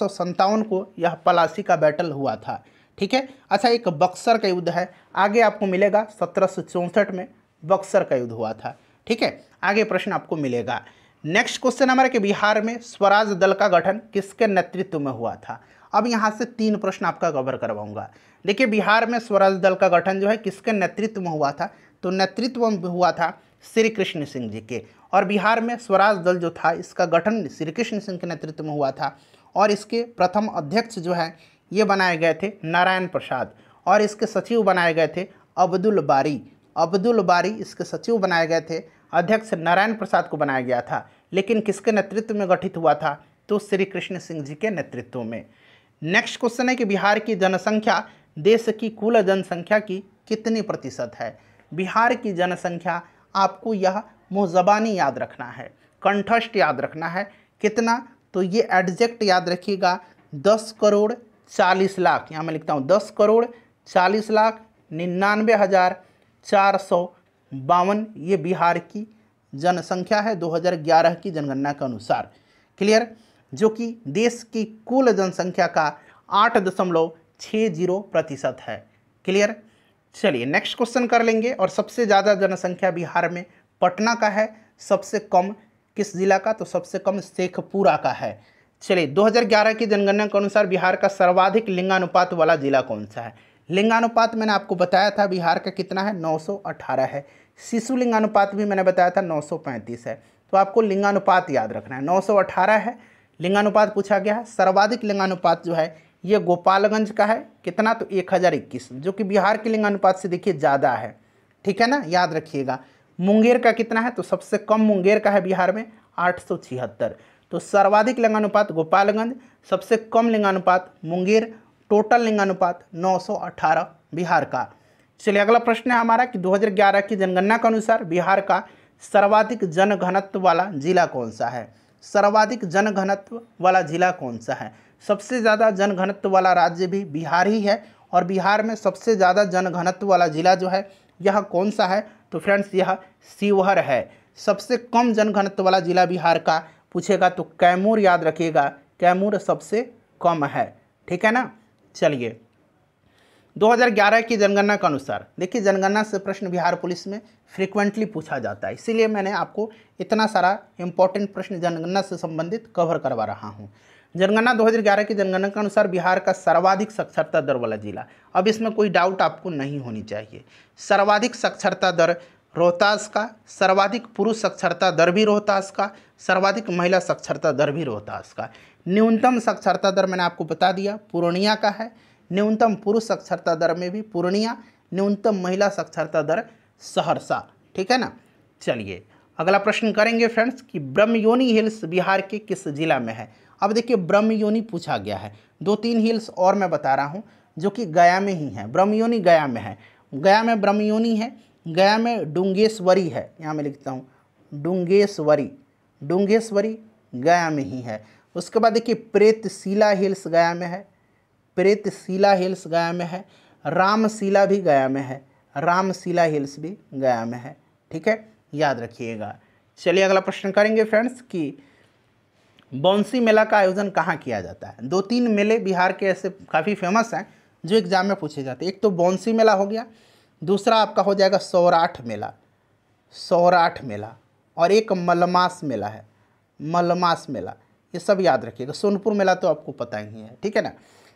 को यह पलासी का बैटल हुआ था ठीक है अच्छा एक बक्सर का युद्ध है आगे आपको मिलेगा सत्रह में बक्सर का युद्ध हुआ था ठीक है आगे प्रश्न आपको मिलेगा नेक्स्ट क्वेश्चन हमारे कि बिहार में स्वराज दल का गठन किसके नेतृत्व में हुआ था अब यहाँ से तीन प्रश्न आपका कवर करवाऊंगा देखिए बिहार में स्वराज दल का गठन जो है किसके नेतृत्व में हुआ था तो नेतृत्व में हुआ था श्री कृष्ण सिंह जी के और बिहार में स्वराज दल जो था इसका गठन श्री कृष्ण सिंह के नेतृत्व में हुआ था और इसके प्रथम अध्यक्ष जो है ये बनाए गए थे नारायण प्रसाद और इसके सचिव बनाए गए थे अब्दुल बारी अब्दुल बारी इसके सचिव बनाए गए थे अध्यक्ष नारायण प्रसाद को बनाया गया था लेकिन किसके नेतृत्व में गठित हुआ था तो श्री कृष्ण सिंह जी के नेतृत्व में नेक्स्ट क्वेश्चन है कि बिहार की जनसंख्या देश की कुल जनसंख्या की कितनी प्रतिशत है बिहार की जनसंख्या आपको यह मुँह ज़बानी याद रखना है कंठस्थ याद रखना है कितना तो ये एडजेक्ट याद रखिएगा दस करोड़ चालीस लाख यहाँ मैं लिखता हूँ दस करोड़ चालीस लाख निन्यानवे हज़ार चार सौ बावन ये बिहार की जनसंख्या है 2011 की जनगणना के अनुसार क्लियर जो कि देश की कुल जनसंख्या का आठ दशमलव छः जीरो प्रतिशत है क्लियर चलिए नेक्स्ट क्वेश्चन कर लेंगे और सबसे ज़्यादा जनसंख्या बिहार में पटना का है सबसे कम किस जिला का तो सबसे कम शेखपुरा का है चलिए 2011 की जनगणना के अनुसार बिहार का सर्वाधिक लिंगानुपात वाला जिला कौन सा है लिंगानुपात मैंने आपको बताया था बिहार का कितना है 918 है शिशु लिंगानुपात भी मैंने बताया था 935 है तो आपको लिंगानुपात याद रखना है 918 है लिंगानुपात पूछा गया है सर्वाधिक लिंगानुपात जो है ये गोपालगंज का है कितना तो एक जो कि बिहार के लिंगानुपात से देखिए ज़्यादा है ठीक है ना याद रखिएगा मुंगेर का कितना है तो सबसे कम मुंगेर का है बिहार में आठ तो सर्वाधिक लिंगानुपात गोपालगंज सबसे कम लिंगानुपात मुंगेर टोटल लिंगानुपात 918 बिहार का चलिए अगला प्रश्न है हमारा कि 2011 की जनगणना के अनुसार बिहार का सर्वाधिक जनघनत्व वाला जिला कौन सा है सर्वाधिक जनघनत्व वाला जिला कौन सा है सबसे ज़्यादा जनघनत्व वाला राज्य भी बिहार ही है और बिहार में सबसे ज़्यादा जनघनत्व वाला जिला जो है यह कौन सा है तो फ्रेंड्स यह शिवहर है सबसे कम जनघनत्व वाला जिला बिहार का पूछेगा तो कैमूर याद रखिएगा कैमूर सबसे कम है ठीक है ना चलिए 2011 की जनगणना के अनुसार देखिए जनगणना से प्रश्न बिहार पुलिस में फ्रिक्वेंटली पूछा जाता है इसीलिए मैंने आपको इतना सारा इम्पोर्टेंट प्रश्न जनगणना से संबंधित कवर करवा रहा हूँ जनगणना 2011 की जनगणना के अनुसार बिहार का सर्वाधिक साक्षरता दर वाला जिला अब इसमें कोई डाउट आपको नहीं होनी चाहिए सर्वाधिक साक्षरता दर रोहतास का सर्वाधिक पुरुष साक्षरता दर भी रोहतास का सर्वाधिक महिला साक्षरता दर भी रोहतास का न्यूनतम साक्षरता दर मैंने आपको बता दिया पूर्णिया का है न्यूनतम पुरुष साक्षरता दर में भी पूर्णिया न्यूनतम महिला साक्षरता दर सहरसा ठीक है ना चलिए अगला प्रश्न करेंगे फ्रेंड्स कि ब्रह्मयोनी हिल्स बिहार के किस जिला में है अब देखिए ब्रह्म योनि पूछा गया है दो तीन हिल्स और मैं बता रहा हूँ जो कि गया में ही है ब्रह्म योनि गया में है गया में ब्रह्म योनि है गया में डूंगेश्वरी है यहाँ मैं लिखता हूँ डूंगेश्वरी डूंगेश्वरी गया में ही है उसके बाद देखिए प्रेतशिला हिल्स गया में है प्रेतशिला हिल्स गया में है रामशिला भी गया में है रामशिला हिल्स भी गया में है ठीक है याद रखिएगा चलिए अगला प्रश्न करेंगे फ्रेंड्स कि बौंसी मेला का आयोजन कहाँ किया जाता है दो तीन मेले बिहार के ऐसे काफ़ी फेमस हैं जो एग्ज़ाम में पूछे जाते हैं एक तो बौंसी मेला हो गया दूसरा आपका हो जाएगा सौराठ मेला सौराठ मेला और एक मलमास मेला है मलमास मेला ये सब याद रखिएगा सोनपुर मेला तो आपको पता ही है ठीक है ना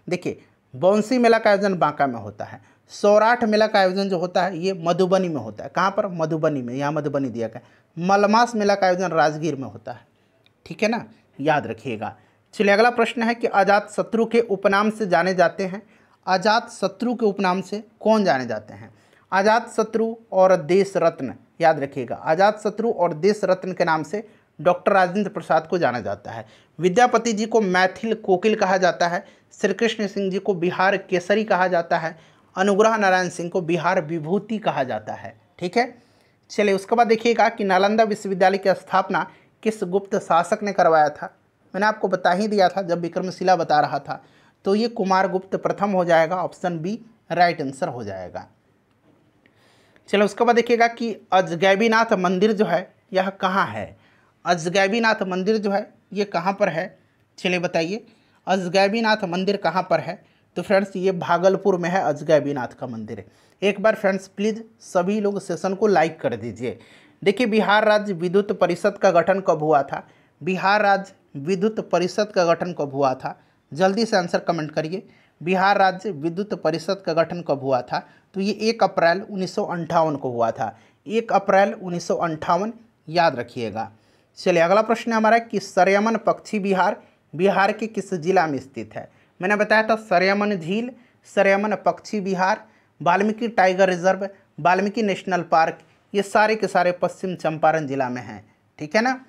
देखिए बौंसी मेला का आयोजन बांका में होता है सौराठ मेला का आयोजन जो होता है ये मधुबनी में होता है कहाँ पर मधुबनी में यहाँ मधुबनी दिया गया मलमास मेला का आयोजन राजगीर में होता है ठीक है ना याद रखिएगा चलिए अगला प्रश्न है कि आजात शत्रु के उपनाम से जाने जाते हैं आजात शत्रु के उपनाम से कौन जाने जाते हैं आजाद शत्रु और देश रत्न याद रखिएगा आजाद शत्रु और देश रत्न के नाम से डॉक्टर राजेंद्र प्रसाद को जाना जाता है विद्यापति जी को मैथिल कोकिल कहा जाता है श्री कृष्ण सिंह जी को बिहार केसरी कहा जाता है अनुग्रह नारायण सिंह को बिहार विभूति कहा जाता है ठीक है चलिए उसके बाद देखिएगा कि नालंदा विश्वविद्यालय की स्थापना किस गुप्त शासक ने करवाया था मैंने आपको बता ही दिया था जब विक्रमशिला बता रहा था तो ये कुमार गुप्त प्रथम हो जाएगा ऑप्शन बी राइट आंसर हो जाएगा चलो उसके बाद देखिएगा कि अजगैबीनाथ मंदिर जो है यह कहाँ है अजगैबीनाथ मंदिर जो है ये कहाँ पर है चलिए बताइए अजगैबीनाथ मंदिर कहाँ पर है तो फ्रेंड्स ये भागलपुर में है अजगैबीनाथ का मंदिर एक बार फ्रेंड्स प्लीज़ सभी लोग सेशन को लाइक कर दीजिए देखिए बिहार राज्य विद्युत परिषद का गठन कब हुआ था बिहार राज्य विद्युत परिषद का गठन कब हुआ था जल्दी से आंसर कमेंट करिए बिहार राज्य विद्युत परिषद का गठन कब हुआ था तो ये एक अप्रैल उन्नीस को हुआ था एक अप्रैल उन्नीस याद रखिएगा चलिए अगला प्रश्न हमारा कि सरयमन पक्षी बिहार बिहार के किस जिला में स्थित है मैंने बताया था सरयमन झील सरयमन पक्षी बिहार Valmiki tiger reserve Valmiki national park ये सारे के सारे पश्चिम चंपारण जिला में हैं ठीक है ना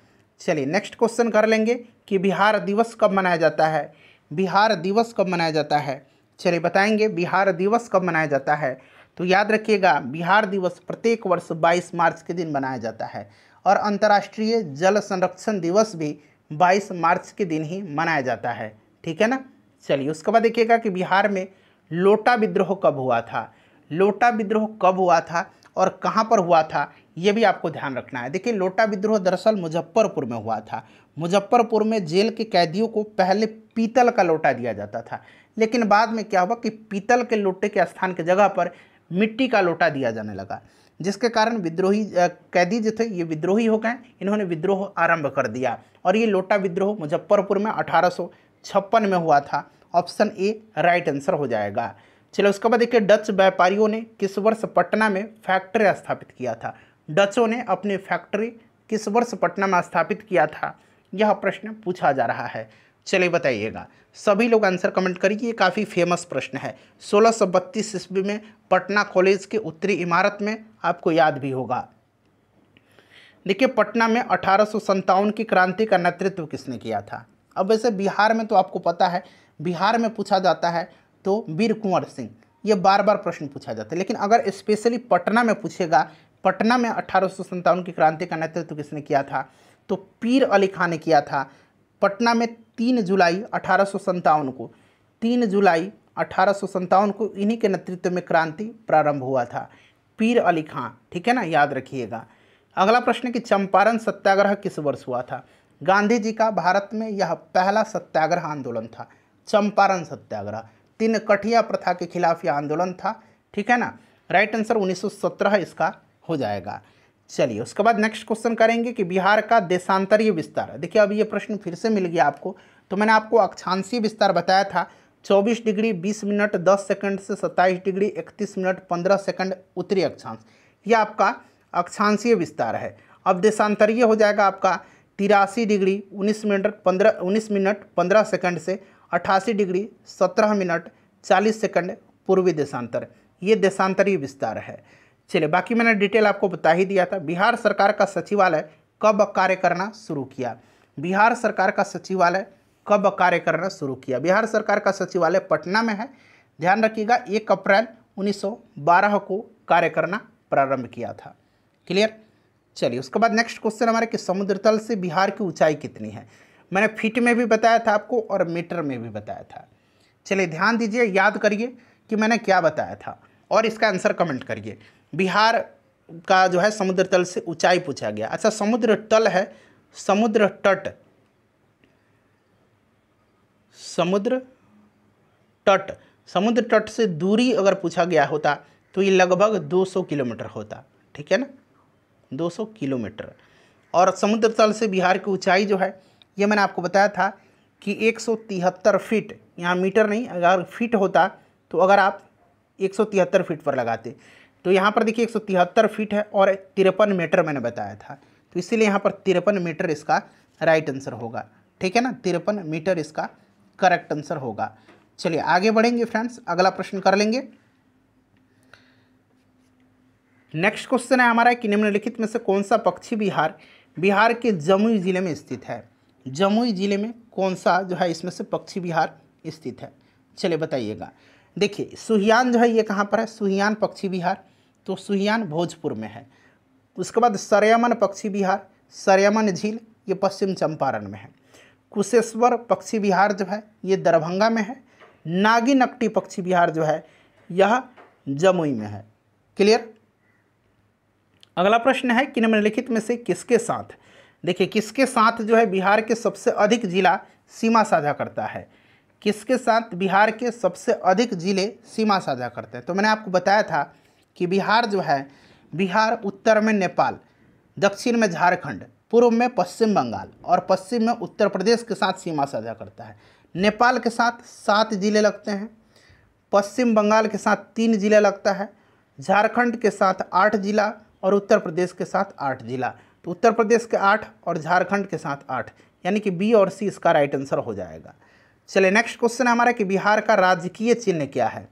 चलिए नेक्स्ट क्वेश्चन कर लेंगे कि बिहार दिवस कब मनाया जाता है बिहार दिवस कब मनाया जाता है चलिए बताएंगे बिहार दिवस कब मनाया जाता है तो याद रखिएगा बिहार दिवस प्रत्येक वर्ष 22 मार्च के दिन मनाया जाता है और अंतर्राष्ट्रीय जल संरक्षण दिवस भी 22 मार्च के दिन ही मनाया जाता है ठीक है ना चलिए उसके बाद देखिएगा कि बिहार में लोटा विद्रोह कब हुआ था लोटा विद्रोह कब हुआ था और कहाँ पर हुआ था ये भी आपको ध्यान रखना है देखिए लोटा विद्रोह दरअसल मुजफ्फरपुर में हुआ था मुजफ्फरपुर में जेल के कैदियों को पहले पीतल का लोटा दिया जाता था लेकिन बाद में क्या हुआ कि पीतल के लोटे के स्थान के जगह पर मिट्टी का लोटा दिया जाने लगा जिसके कारण विद्रोही कैदी जो थे ये विद्रोही हो गए इन्होंने विद्रोह आरंभ कर दिया और ये लोटा विद्रोह मुजफ्फरपुर में अठारह में हुआ था ऑप्शन ए राइट आंसर हो जाएगा चलो उसके बाद देखिए डच व्यापारियों ने किस वर्ष पटना में फैक्ट्री स्थापित किया था डचों ने अपनी फैक्ट्री किस वर्ष पटना में स्थापित किया था यह प्रश्न पूछा जा रहा है चलिए बताइएगा सभी लोग आंसर कमेंट करिए ये काफ़ी फेमस प्रश्न है सोलह सौ बत्तीस ईस्वी में पटना कॉलेज के उत्तरी इमारत में आपको याद भी होगा देखिए पटना में अठारह की क्रांति का नेतृत्व किसने किया था अब वैसे बिहार में तो आपको पता है बिहार में पूछा जाता है तो वीर कुंवर सिंह ये बार बार प्रश्न पूछा जाता है लेकिन अगर स्पेशली पटना में पूछेगा पटना में अठारह की क्रांति का नेतृत्व तो किसने किया था तो पीर अली खां ने किया था पटना में तीन जुलाई अठारह को तीन जुलाई अठारह को इन्हीं के नेतृत्व में क्रांति प्रारंभ हुआ था पीर अली खां ठीक है ना याद रखिएगा अगला प्रश्न कि चंपारण सत्याग्रह किस वर्ष हुआ था गांधी जी का भारत में यह पहला सत्याग्रह आंदोलन था चंपारण सत्याग्रह तीन कठिया प्रथा के खिलाफ यह आंदोलन था ठीक है ना राइट आंसर 1917 इसका हो जाएगा चलिए उसके बाद नेक्स्ट क्वेश्चन करेंगे कि बिहार का देशांतरीय विस्तार देखिए अब ये प्रश्न फिर से मिल गया आपको तो मैंने आपको अक्षांशीय विस्तार बताया था 24 डिग्री 20 मिनट 10 सेकंड से 27 डिग्री 31 मिनट 15 सेकंड उत्तरी अक्षांश यह आपका अक्षांशीय विस्तार है अब देशांतरीय हो जाएगा आपका तिरासी डिग्री उन्नीस मिनट पंद्रह उन्नीस मिनट पंद्रह सेकंड से अट्ठासी डिग्री सत्रह मिनट चालीस सेकंड पूर्वी देशांतर ये देशांतरीय विस्तार है चलिए बाकी मैंने डिटेल आपको बता ही दिया था बिहार सरकार का सचिवालय कब कार्य करना शुरू किया बिहार सरकार का सचिवालय कब कार्य करना शुरू किया बिहार सरकार का सचिवालय पटना में है ध्यान रखिएगा एक अप्रैल 1912 को कार्य करना प्रारंभ किया था क्लियर चलिए उसके बाद नेक्स्ट क्वेश्चन हमारे कि समुद्र तल से बिहार की ऊंचाई कितनी है मैंने फीट में भी बताया था आपको और मीटर में भी बताया था चलिए ध्यान दीजिए याद करिए कि मैंने क्या बताया था और इसका आंसर कमेंट करिए बिहार का जो है समुद्र तल से ऊंचाई पूछा गया अच्छा समुद्र तल है समुद्र तट समुद्र तट समुद्र तट से दूरी अगर पूछा गया होता तो ये लगभग 200 किलोमीटर होता ठीक है ना 200 किलोमीटर और समुद्र तल से बिहार की ऊंचाई जो है ये मैंने आपको बताया था कि एक फीट यहाँ मीटर नहीं अगर फीट होता तो अगर आप एक फीट पर लगाते तो यहाँ पर देखिए एक फीट है और तिरपन मीटर मैंने बताया था तो इसीलिए यहाँ पर तिरपन मीटर इसका राइट आंसर होगा ठीक है ना तिरपन मीटर इसका करेक्ट आंसर होगा चलिए आगे बढ़ेंगे फ्रेंड्स अगला प्रश्न कर लेंगे नेक्स्ट क्वेश्चन है हमारा कि निम्नलिखित में से कौन सा पक्षी बिहार बिहार के जमुई जिले में स्थित है जमुई ज़िले में कौन सा जो है इसमें से पक्षी विहार स्थित है चलिए बताइएगा देखिए सुहियान जो है ये कहाँ पर है सुहियान पक्षी विहार तो सुहियान भोजपुर में है उसके बाद सरयमन पक्षी विहार सरयमन झील ये पश्चिम चंपारण में है कुशेश्वर पक्षी विहार जो है ये दरभंगा में है नागी नकटी पक्षी विहार जो है यह जमुई में है क्लियर अगला प्रश्न है कि निम्नलिखित में से किसके साथ देखिए किसके साथ जो है बिहार के सबसे अधिक जिला सीमा साझा करता है किसके साथ बिहार के सबसे अधिक ज़िले सीमा साझा करते हैं तो मैंने आपको बताया था कि बिहार जो है बिहार उत्तर में नेपाल दक्षिण में झारखंड पूर्व में पश्चिम बंगाल और पश्चिम में उत्तर प्रदेश के साथ सीमा साझा करता है नेपाल के साथ सात ज़िले लगते हैं पश्चिम बंगाल के साथ तीन ज़िले लगता है झारखंड के साथ आठ ज़िला और उत्तर प्रदेश के साथ आठ ज़िला तो उत्तर प्रदेश के आठ और झारखंड के साथ आठ यानी कि बी और सी इसका राइट आंसर हो जाएगा चलिए नेक्स्ट क्वेश्चन हमारा कि बिहार का राजकीय चिन्ह क्या है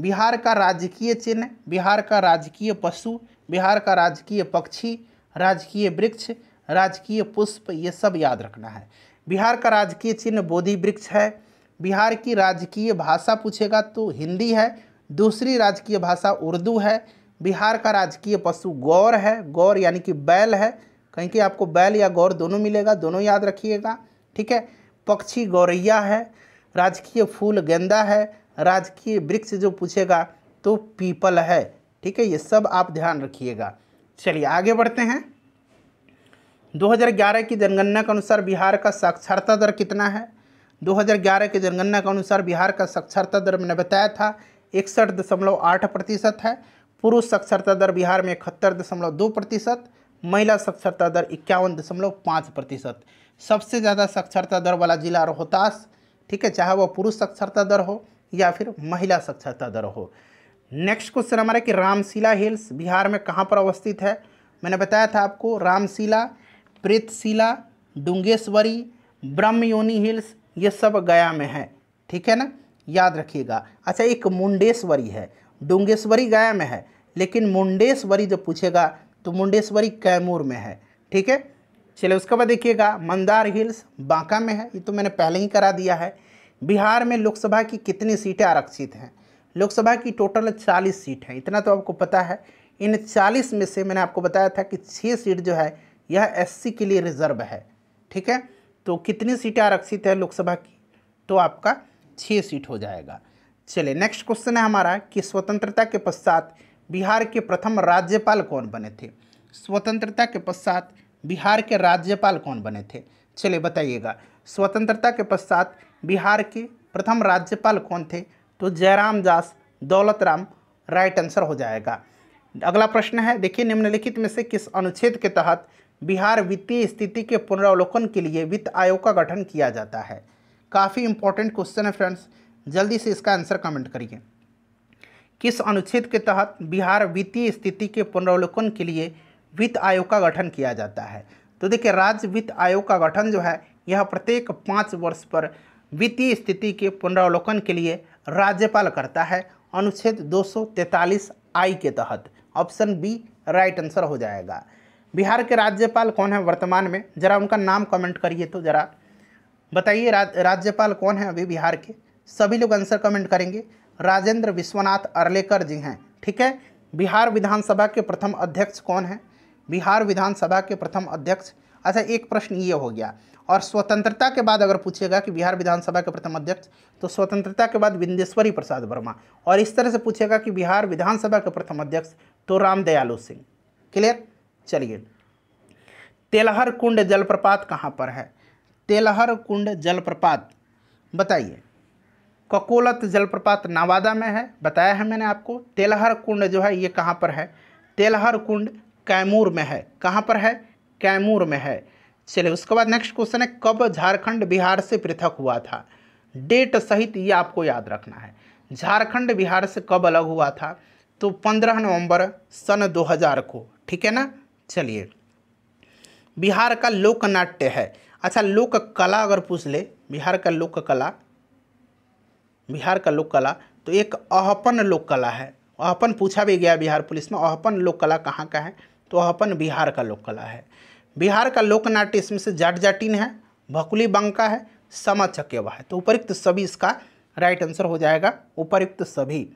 बिहार का राजकीय चिन्ह बिहार का राजकीय पशु बिहार का राजकीय पक्षी राजकीय वृक्ष राजकीय पुष्प ये सब याद रखना है बिहार का राजकीय चिन्ह बोधि वृक्ष है बिहार की राजकीय भाषा पूछेगा तो हिंदी है दूसरी राजकीय भाषा उर्दू है बिहार का राजकीय पशु गौर है गौर यानी कि बैल है कहीं कि आपको बैल या गौर दोनों मिलेगा दोनों याद रखिएगा ठीक है पक्षी गौरैया है राजकीय फूल गेंदा है राजकीय वृक्ष जो पूछेगा तो पीपल है ठीक है ये सब आप ध्यान रखिएगा चलिए आगे बढ़ते हैं 2011 की जनगणना के अनुसार बिहार का साक्षरता दर कितना है 2011 की जनगणना के अनुसार बिहार का साक्षरता दर मैंने बताया था इकसठ दशमलव आठ प्रतिशत है पुरुष साक्षरता दर बिहार में इकहत्तर दशमलव दो प्रतिशत महिला साक्षरता दर इक्यावन दशमलव पाँच प्रतिशत सबसे ज़्यादा साक्षरता दर वाला जिला रोहतास ठीक है चाहे वह पुरुष साक्षरता दर हो या फिर महिला साक्षरता दर हो नेक्स्ट क्वेश्चन हमारा कि रामशिला हिल्स बिहार में कहाँ पर अवस्थित है मैंने बताया था आपको रामशिला प्रेतशिला डुंगेश्वरी ब्रह्मयोनी हिल्स ये सब गया में है ठीक है ना याद रखिएगा अच्छा एक मुंडेश्वरी है डोंगेश्वरी गया में है लेकिन मुंडेश्वरी जब पूछेगा तो मुंडेश्वरी कैमूर में है ठीक है चलिए उसके बाद देखिएगा मंदार हिल्स बांका में है ये तो मैंने पहले ही करा दिया है बिहार में लोकसभा की कितनी सीटें आरक्षित हैं लोकसभा की टोटल चालीस सीट हैं इतना तो आपको पता है इन चालीस में से मैंने आपको बताया था कि छः सीट जो है यह एससी के लिए रिजर्व है ठीक है तो कितनी सीटें आरक्षित है लोकसभा की तो आपका छः सीट हो जाएगा चलिए नेक्स्ट क्वेश्चन है हमारा कि स्वतंत्रता के पश्चात बिहार के प्रथम राज्यपाल कौन बने थे स्वतंत्रता के पश्चात बिहार के राज्यपाल कौन बने थे चलिए बताइएगा स्वतंत्रता के पश्चात बिहार के प्रथम राज्यपाल कौन थे तो जयराम दास दौलत राम राइट आंसर हो जाएगा अगला प्रश्न है देखिए निम्नलिखित में से किस अनुच्छेद के तहत बिहार वित्तीय स्थिति के पुनरावलोकन के लिए वित्त आयोग का गठन किया जाता है काफ़ी इंपॉर्टेंट क्वेश्चन है फ्रेंड्स जल्दी से इसका आंसर कमेंट करिए किस अनुच्छेद के तहत बिहार वित्तीय स्थिति के पुनरावलोकन के लिए वित्त आयोग का गठन किया जाता है तो देखिए राज्य वित्त आयोग का गठन जो है यह प्रत्येक पाँच वर्ष पर वित्तीय स्थिति के पुनरावलोकन के लिए राज्यपाल करता है अनुच्छेद 243 आई के तहत ऑप्शन बी राइट आंसर हो जाएगा बिहार के राज्यपाल कौन है वर्तमान में ज़रा उनका नाम कमेंट करिए तो ज़रा बताइए राज्यपाल कौन है अभी बिहार के सभी लोग आंसर कमेंट करेंगे राजेंद्र विश्वनाथ अरलेकर जी हैं ठीक है बिहार विधानसभा के प्रथम अध्यक्ष कौन है बिहार विधानसभा के प्रथम अध्यक्ष अच्छा एक प्रश्न ये हो गया और स्वतंत्रता के बाद अगर पूछेगा कि बिहार विधानसभा के प्रथम अध्यक्ष तो स्वतंत्रता के बाद विंदेश्वरी प्रसाद वर्मा और इस तरह से पूछेगा कि बिहार विधानसभा के प्रथम अध्यक्ष तो राम दयालु सिंह क्लियर चलिए तेलहर कुंड जलप्रपात कहाँ पर है तेलहर कुंड जलप्रपात बताइए ककोलत जलप्रपात नवादा में है बताया है मैंने आपको तेलहर कुंड जो है ये कहाँ पर है तेलहर कुंड कैमूर में है कहाँ पर है कैमूर में है चलिए उसके बाद नेक्स्ट क्वेश्चन है कब झारखंड बिहार से पृथक हुआ था डेट सहित ये आपको याद रखना है झारखंड बिहार से कब अलग हुआ था तो 15 नवंबर सन 2000 को ठीक है ना चलिए बिहार का लोक नाट्य है अच्छा लोक कला अगर पूछ ले बिहार का लोक कला बिहार का लोक कला तो एक अहपन लोक कला है अहपन पूछा भी गया बिहार पुलिस में अहपन लोक कला कहाँ का है तो अहपन बिहार का लोक कला है बिहार का लोक नाट्य इसमें से जाट जाटिन है भकुली बंका है समा चकेवा है तो उपरुक्त सभी इसका राइट आंसर हो जाएगा उपयुक्त सभी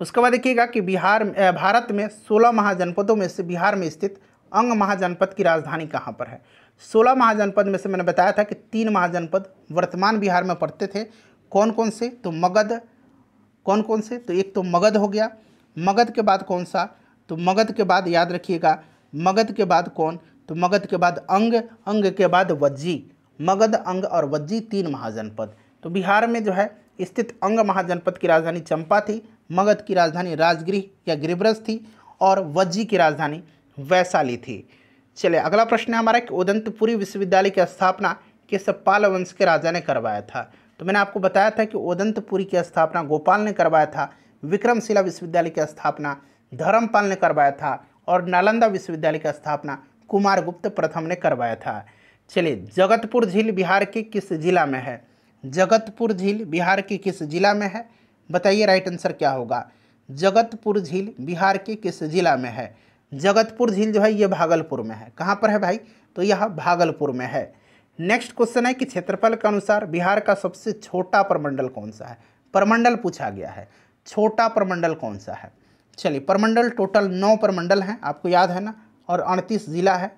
उसके बाद देखिएगा कि बिहार भारत में सोलह महाजनपदों में से बिहार में स्थित अंग महाजनपद की राजधानी कहाँ पर है सोलह महाजनपद में से मैंने बताया था कि तीन महाजनपद वर्तमान बिहार में पड़ते थे कौन कौन से तो मगध कौन कौन से तो एक तो मगध हो गया मगध के बाद कौन सा तो मगध के बाद याद रखिएगा मगध के बाद कौन तो मगध के बाद अंग अंग के बाद वज्जी मगध अंग और वज्जी तीन महाजनपद तो बिहार में जो है स्थित अंग महाजनपद की राजधानी चंपा थी मगध की राजधानी राजगृह या गिरिव्रज थी और वज्जी की राजधानी वैशाली थी चलिए अगला प्रश्न है हमारा कि उदंतपुरी विश्वविद्यालय की स्थापना किस पाल वंश के राजा ने करवाया था तो मैंने आपको बताया था कि ओदंतपुरी की स्थापना गोपाल ने करवाया था विक्रमशिला विश्वविद्यालय की स्थापना धर्मपाल ने करवाया था और नालंदा विश्वविद्यालय की स्थापना कुमार गुप्त प्रथम ने करवाया था चलिए जगतपुर झील बिहार के किस जिला में है जगतपुर झील बिहार के किस जिला में है बताइए राइट आंसर क्या होगा जगतपुर झील बिहार के किस जिला में है जगतपुर झील जो है ये भागलपुर में है कहाँ पर है भाई तो यह भागलपुर में है नेक्स्ट क्वेश्चन है कि क्षेत्रफल के अनुसार बिहार का सबसे छोटा परमंडल कौन सा है परमंडल पूछा गया है छोटा परमंडल कौन सा है चलिए परमंडल टोटल नौ परमंडल हैं आपको याद है ना और अड़तीस ज़िला है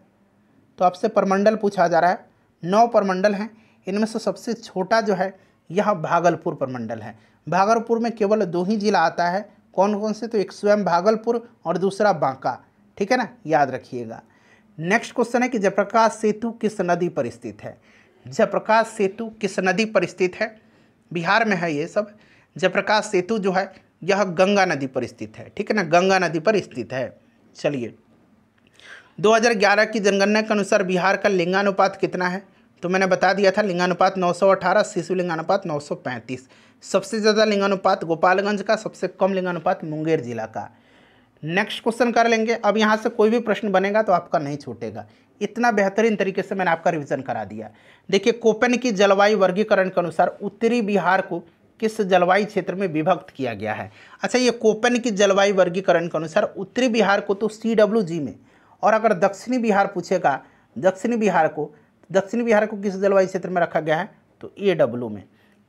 तो आपसे परमंडल पूछा जा रहा है नौ परमंडल हैं इनमें से सबसे छोटा जो है यह भागलपुर परमंडल है भागलपुर में केवल दो ही जिला आता है कौन कौन से तो एक स्वयं भागलपुर और दूसरा बांका ठीक है ना याद रखिएगा नेक्स्ट क्वेश्चन है कि जयप्रकाश सेतु किस नदी पर स्थित है जयप्रकाश सेतु किस नदी पर स्थित है बिहार में है ये सब जयप्रकाश सेतु जो है यह गंगा नदी पर स्थित है ठीक है ना गंगा नदी पर स्थित है चलिए 2011 की जनगणना के अनुसार बिहार का लिंगानुपात कितना है तो मैंने बता दिया था लिंगानुपात 918 शिशु लिंगानुपात 935 सबसे ज़्यादा लिंगानुपात गोपालगंज का सबसे कम लिंगानुपात मुंगेर जिला का नेक्स्ट क्वेश्चन कर लेंगे अब यहाँ से कोई भी प्रश्न बनेगा तो आपका नहीं छूटेगा इतना बेहतरीन तरीके से मैंने आपका रिवीजन करा दिया देखिए कोपन की जलवायु वर्गीकरण के अनुसार उत्तरी बिहार को किस जलवायु क्षेत्र में विभक्त किया गया है अच्छा ये कोपन की जलवायु वर्गीकरण के अनुसार उत्तरी बिहार को तो सी डब्ल्यू जी में और अगर दक्षिणी बिहार पूछेगा दक्षिणी बिहार को दक्षिणी बिहार को किस जलवायु क्षेत्र में रखा गया है तो ए डब्ल्यू में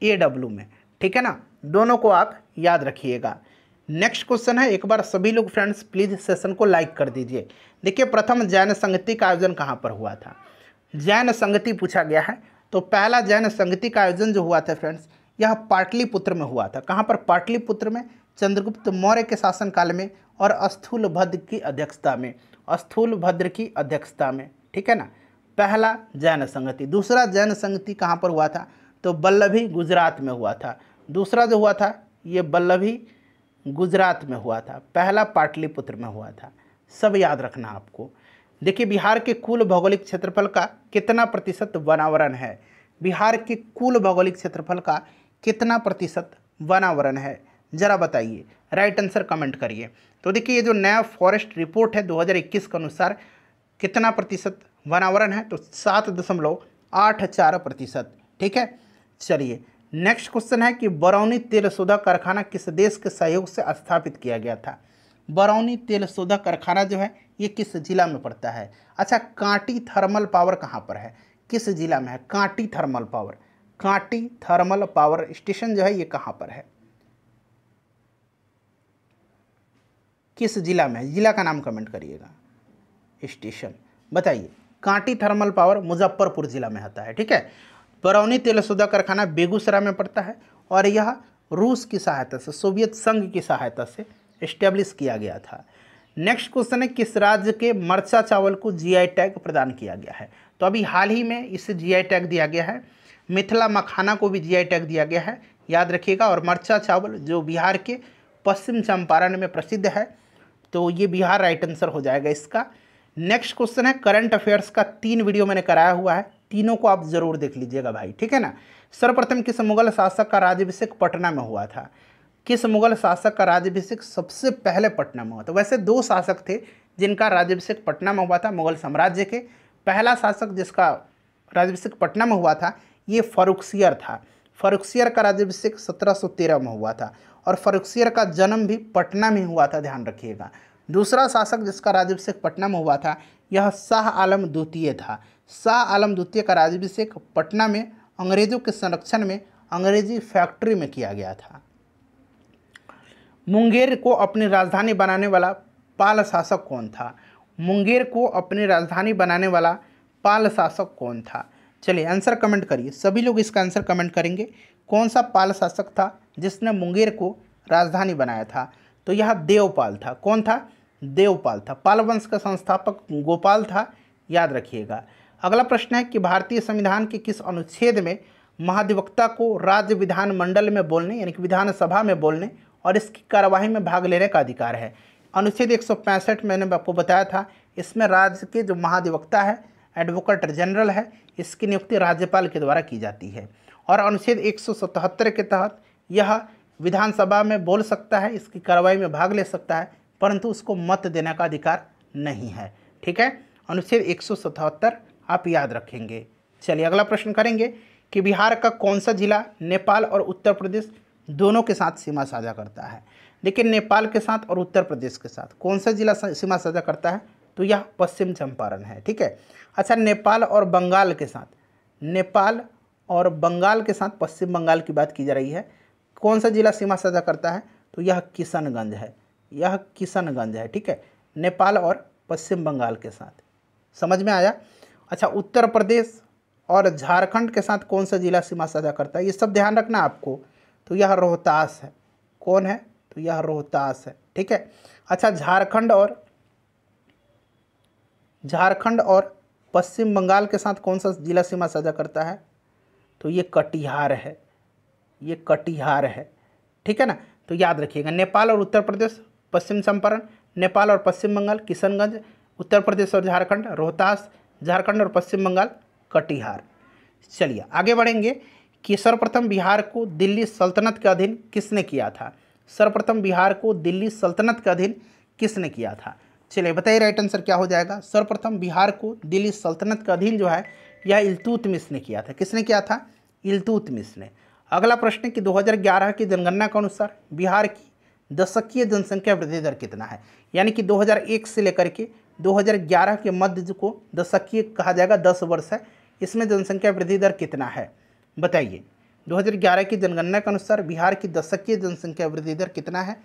ए डब्ल्यू में ठीक है ना दोनों को आप याद रखिएगा नेक्स्ट क्वेश्चन है एक बार सभी लोग फ्रेंड्स प्लीज़ सेशन को लाइक कर दीजिए देखिए प्रथम जैन संगति का आयोजन कहाँ पर हुआ था जैन संगति पूछा गया है तो पहला जैन संगति का आयोजन जो हुआ था फ्रेंड्स यह पाटलिपुत्र में हुआ था कहाँ पर पाटलिपुत्र में चंद्रगुप्त मौर्य के शासनकाल में और अस्थूल भद्र की अध्यक्षता में अस्थूल भद्र की अध्यक्षता में ठीक है ना पहला जैन संगति दूसरा जैन संगति कहाँ पर हुआ था तो बल्लभी गुजरात में हुआ था दूसरा जो हुआ था ये बल्लभी गुजरात में हुआ था पहला पाटलिपुत्र में हुआ था सब याद रखना आपको देखिए बिहार के कुल भौगोलिक क्षेत्रफल का कितना प्रतिशत वनावरण है बिहार के कुल भौगोलिक क्षेत्रफल का कितना प्रतिशत वनावरण है ज़रा बताइए राइट आंसर कमेंट करिए तो देखिए ये जो नया फॉरेस्ट रिपोर्ट है 2021 के अनुसार कितना प्रतिशत वनावरण है तो सात दशमलव आठ चार प्रतिशत ठीक है चलिए नेक्स्ट क्वेश्चन है कि बरौनी तेल तेलशोधा कारखाना किस देश के सहयोग से स्थापित किया गया था बरौनी तेल तेलशोधा कारखाना जो है ये किस जिला में पड़ता है अच्छा कांटी थर्मल पावर कहाँ पर है किस जिला में है Kanti thermal power Kanti thermal power station जो है ये कहाँ पर है किस जिला में है जिला का नाम कमेंट करिएगा स्टेशन बताइए कांटी थर्मल पावर मुजफ्फरपुर ज़िला में आता है ठीक है बरौनी तेलशुदा कारखाना बेगूसराय में पड़ता है और यह रूस की सहायता से सोवियत संघ की सहायता से इस्टेब्लिश किया गया था नेक्स्ट क्वेश्चन है किस राज्य के मरचा चावल को जीआई टैग प्रदान किया गया है तो अभी हाल ही में इसे जीआई टैग दिया गया है मिथिला मखाना को भी जीआई टैग दिया गया है याद रखिएगा और मरचा चावल जो बिहार के पश्चिम चंपारण में प्रसिद्ध है तो ये बिहार राइट आंसर हो जाएगा इसका नेक्स्ट क्वेश्चन है करंट अफेयर्स का तीन वीडियो मैंने कराया हुआ है तीनों को आप ज़रूर देख लीजिएगा भाई ठीक है ना सर्वप्रथम किस मुगल शासक का राज्यभिषेक पटना में हुआ था किस मुगल शासक का राज्यभिषेक सबसे पहले पटना में हुआ था वैसे दो शासक थे जिनका राज्यभिषेक पटना में हुआ था मुगल साम्राज्य के पहला शासक जिसका राज्यभिषेक पटना में हुआ था ये फरुखसियर था फरुखसियर का राज्यभिषेक 1713 में हुआ था और फरुखसियर का जन्म भी पटना में हुआ था ध्यान रखिएगा दूसरा शासक जिसका राज्यभिषेक पटना में हुआ था यह शाह आलम द्वितीय था शाह आलम द्वितीय का राजभिषेक पटना में अंग्रेजों के संरक्षण में अंग्रेजी फैक्ट्री में किया गया था मुंगेर को अपनी राजधानी बनाने वाला पाल शासक कौन था मुंगेर को अपनी राजधानी बनाने वाला पाल शासक कौन था चलिए आंसर कमेंट करिए सभी लोग इसका आंसर कमेंट करेंगे कौन सा पाल शासक था जिसने मुंगेर को राजधानी बनाया था तो यह देवपाल था कौन था देवपाल था पाल वंश का संस्थापक गोपाल था याद रखिएगा अगला प्रश्न है कि भारतीय संविधान के किस अनुच्छेद में महाधिवक्ता को राज्य विधानमंडल में बोलने यानी कि विधानसभा में बोलने और इसकी कार्यवाही में भाग लेने का अधिकार है अनुच्छेद एक मैंने आपको बताया था इसमें राज्य के जो महाधिवक्ता है एडवोकेट जनरल है इसकी नियुक्ति राज्यपाल के द्वारा की जाती है और अनुच्छेद एक के तहत यह विधानसभा में बोल सकता है इसकी कार्रवाई में भाग ले सकता है परंतु उसको मत देने का अधिकार नहीं है ठीक है अनुच्छेद एक आप याद रखेंगे चलिए अगला प्रश्न करेंगे कि बिहार का कौन सा जिला नेपाल और उत्तर प्रदेश दोनों के साथ सीमा साझा करता है देखिए नेपाल के साथ और उत्तर प्रदेश के साथ कौन सा जिला सीमा साझा करता है तो यह पश्चिम चंपारण है ठीक है अच्छा नेपाल और बंगाल के साथ नेपाल और बंगाल के साथ पश्चिम बंगाल की बात की जा रही है कौन सा जिला सीमा साझा करता है तो यह किशनगंज है यह किशनगंज है ठीक है नेपाल और पश्चिम बंगाल के साथ समझ में आया अच्छा उत्तर प्रदेश और झारखंड के साथ कौन सा जिला सीमा साझा करता है ये सब ध्यान रखना आपको तो यह रोहतास है कौन है तो यह रोहतास है ठीक है अच्छा झारखंड और झारखंड और पश्चिम बंगाल के साथ कौन सा जिला सीमा साझा करता है तो ये कटिहार है ये कटिहार है ठीक है ना तो याद रखिएगा नेपाल और उत्तर प्रदेश पश्चिम चंपारण नेपाल और पश्चिम बंगाल किशनगंज उत्तर प्रदेश और झारखंड रोहतास झारखंड और पश्चिम बंगाल कटिहार चलिए आगे बढ़ेंगे कि सर्वप्रथम बिहार को दिल्ली सल्तनत के अधीन किसने किया था सर्वप्रथम बिहार को दिल्ली सल्तनत के अधीन किसने किया था चलिए बताइए राइट आंसर क्या हो जाएगा सर्वप्रथम बिहार को दिल्ली सल्तनत का अधीन जो है यह इल्तुतमिश ने किया था किसने किया था इल्तुतमिश ने अगला प्रश्न है कि 2011 की जनगणना के अनुसार बिहार की दशकीय जनसंख्या वृद्धि दर कितना है यानी कि 2001 से लेकर के 2011 के मध्य को दशकीय कहा जाएगा दस वर्ष है इसमें जनसंख्या वृद्धि दर कितना है बताइए 2011 की जनगणना के अनुसार बिहार की दशकीय जनसंख्या वृद्धि दर कितना है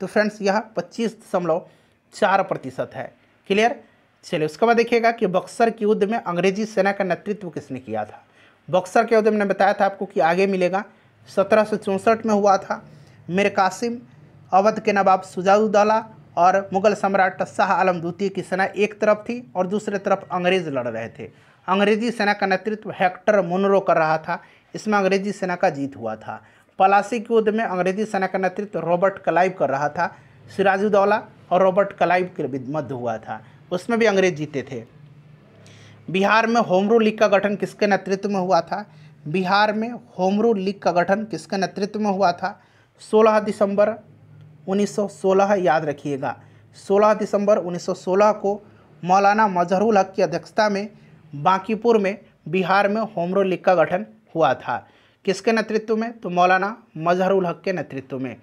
तो फ्रेंड्स यह पच्चीस दशमलव चार प्रतिशत है क्लियर चलिए उसके बाद देखिएगा कि बक्सर के युद्ध में अंग्रेजी सेना का नेतृत्व किसने किया था बक्सर के युद्ध में बताया था आपको कि आगे मिलेगा सत्रह में हुआ था मीर कासिम अवध के नवाब सुजाउद्दौला और मुग़ल सम्राट शाह आलम द्वितीय की सेना एक तरफ थी और दूसरे तरफ अंग्रेज़ लड़ रहे थे अंग्रेज़ी सेना का नेतृत्व हेक्टर मुनरो कर रहा था इसमें अंग्रेज़ी सेना का जीत हुआ था पलासी के युद्ध में अंग्रेज़ी सेना का नेतृत्व रॉबर्ट कलाइव कर रहा था सिराजुद्दौला और रॉबर्ट कलाइव के मध्य हुआ था उसमें भी अंग्रेज जीते थे बिहार में होमरू लीग का गठन किसके नेतृत्व में हुआ था बिहार में होमरू लीग का गठन किसके नेतृत्व में हुआ था 16 दिसंबर 1916 याद रखिएगा 16 दिसंबर 1916 को मौलाना मजहरुल हक की अध्यक्षता में बांकीपुर में बिहार में होमरो लीग का गठन हुआ था किसके नेतृत्व में तो मौलाना मजहरुल हक के नेतृत्व में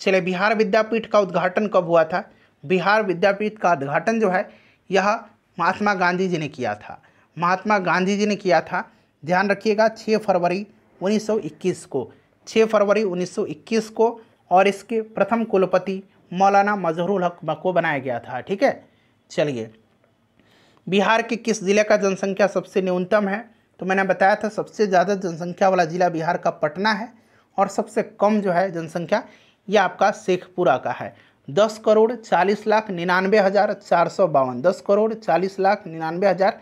चले बिहार विद्यापीठ का उद्घाटन कब हुआ था बिहार विद्यापीठ का उद्घाटन जो है यह महात्मा गांधी जी ने किया था महात्मा गांधी जी ने किया था ध्यान रखिएगा 6 फरवरी 1921 को 6 फरवरी 1921 को और इसके प्रथम कुलपति मौलाना मजहरुल हक को बनाया गया था ठीक है चलिए बिहार के किस ज़िले का जनसंख्या सबसे न्यूनतम है तो मैंने बताया था सबसे ज़्यादा जनसंख्या वाला ज़िला बिहार का पटना है और सबसे कम जो है जनसंख्या ये आपका शेखपुरा का है दस करोड़ चालीस लाख निन्यानवे हज़ार चार सौ बावन दस करोड़ चालीस लाख निन्यानवे हज़ार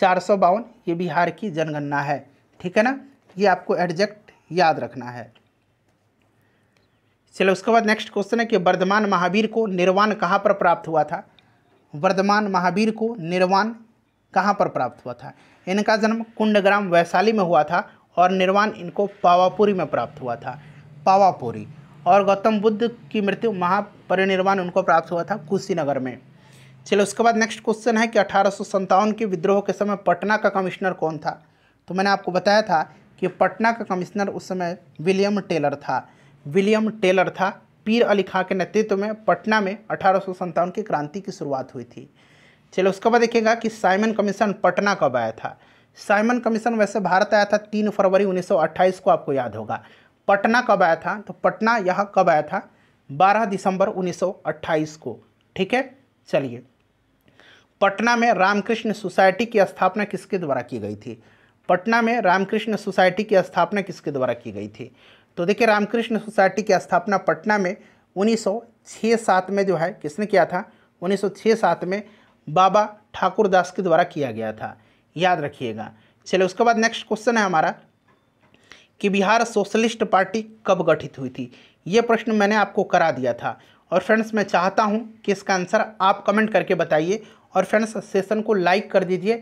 चार सौ बावन ये बिहार की जनगणना है ठीक है ना ये आपको एडजेक्ट याद रखना है चलो उसके बाद नेक्स्ट क्वेश्चन है कि वर्धमान महावीर को निर्वाण कहाँ पर प्राप्त हुआ था वर्धमान महावीर को निर्वाण कहाँ पर प्राप्त हुआ था इनका जन्म कुंडग्राम वैशाली में हुआ था और निर्वाण इनको पावापुरी में प्राप्त हुआ था पावापुरी और गौतम बुद्ध की मृत्यु महापरिनिर्वाण उनको प्राप्त हुआ था कुशीनगर में चलो उसके बाद नेक्स्ट क्वेश्चन है कि अठारह के विद्रोह के समय पटना का कमिश्नर कौन था तो मैंने आपको बताया था कि पटना का कमिश्नर उस समय विलियम टेलर था विलियम टेलर था पीर अली खां के नेतृत्व में पटना में अठारह की क्रांति की शुरुआत हुई थी चलो उसके बाद देखिएगा कि साइमन कमीशन पटना कब आया था साइमन कमीशन वैसे भारत आया था तीन फरवरी 1928 को आपको याद होगा पटना कब आया था तो पटना यह कब आया था 12 दिसंबर 1928 को ठीक है चलिए पटना में रामकृष्ण सोसाइटी की स्थापना किसके द्वारा की गई थी पटना में रामकृष्ण सोसाइटी की स्थापना किसके द्वारा की गई थी तो देखिए रामकृष्ण सोसाइटी की स्थापना पटना में 1906 सात में जो है किसने किया था 1906 सात में बाबा ठाकुर दास के द्वारा किया गया था याद रखिएगा चलो उसके बाद नेक्स्ट क्वेश्चन है हमारा कि बिहार सोशलिस्ट पार्टी कब गठित हुई थी ये प्रश्न मैंने आपको करा दिया था और फ्रेंड्स मैं चाहता हूँ कि इसका आंसर आप कमेंट करके बताइए और फ्रेंड्स सेशन को लाइक कर दीजिए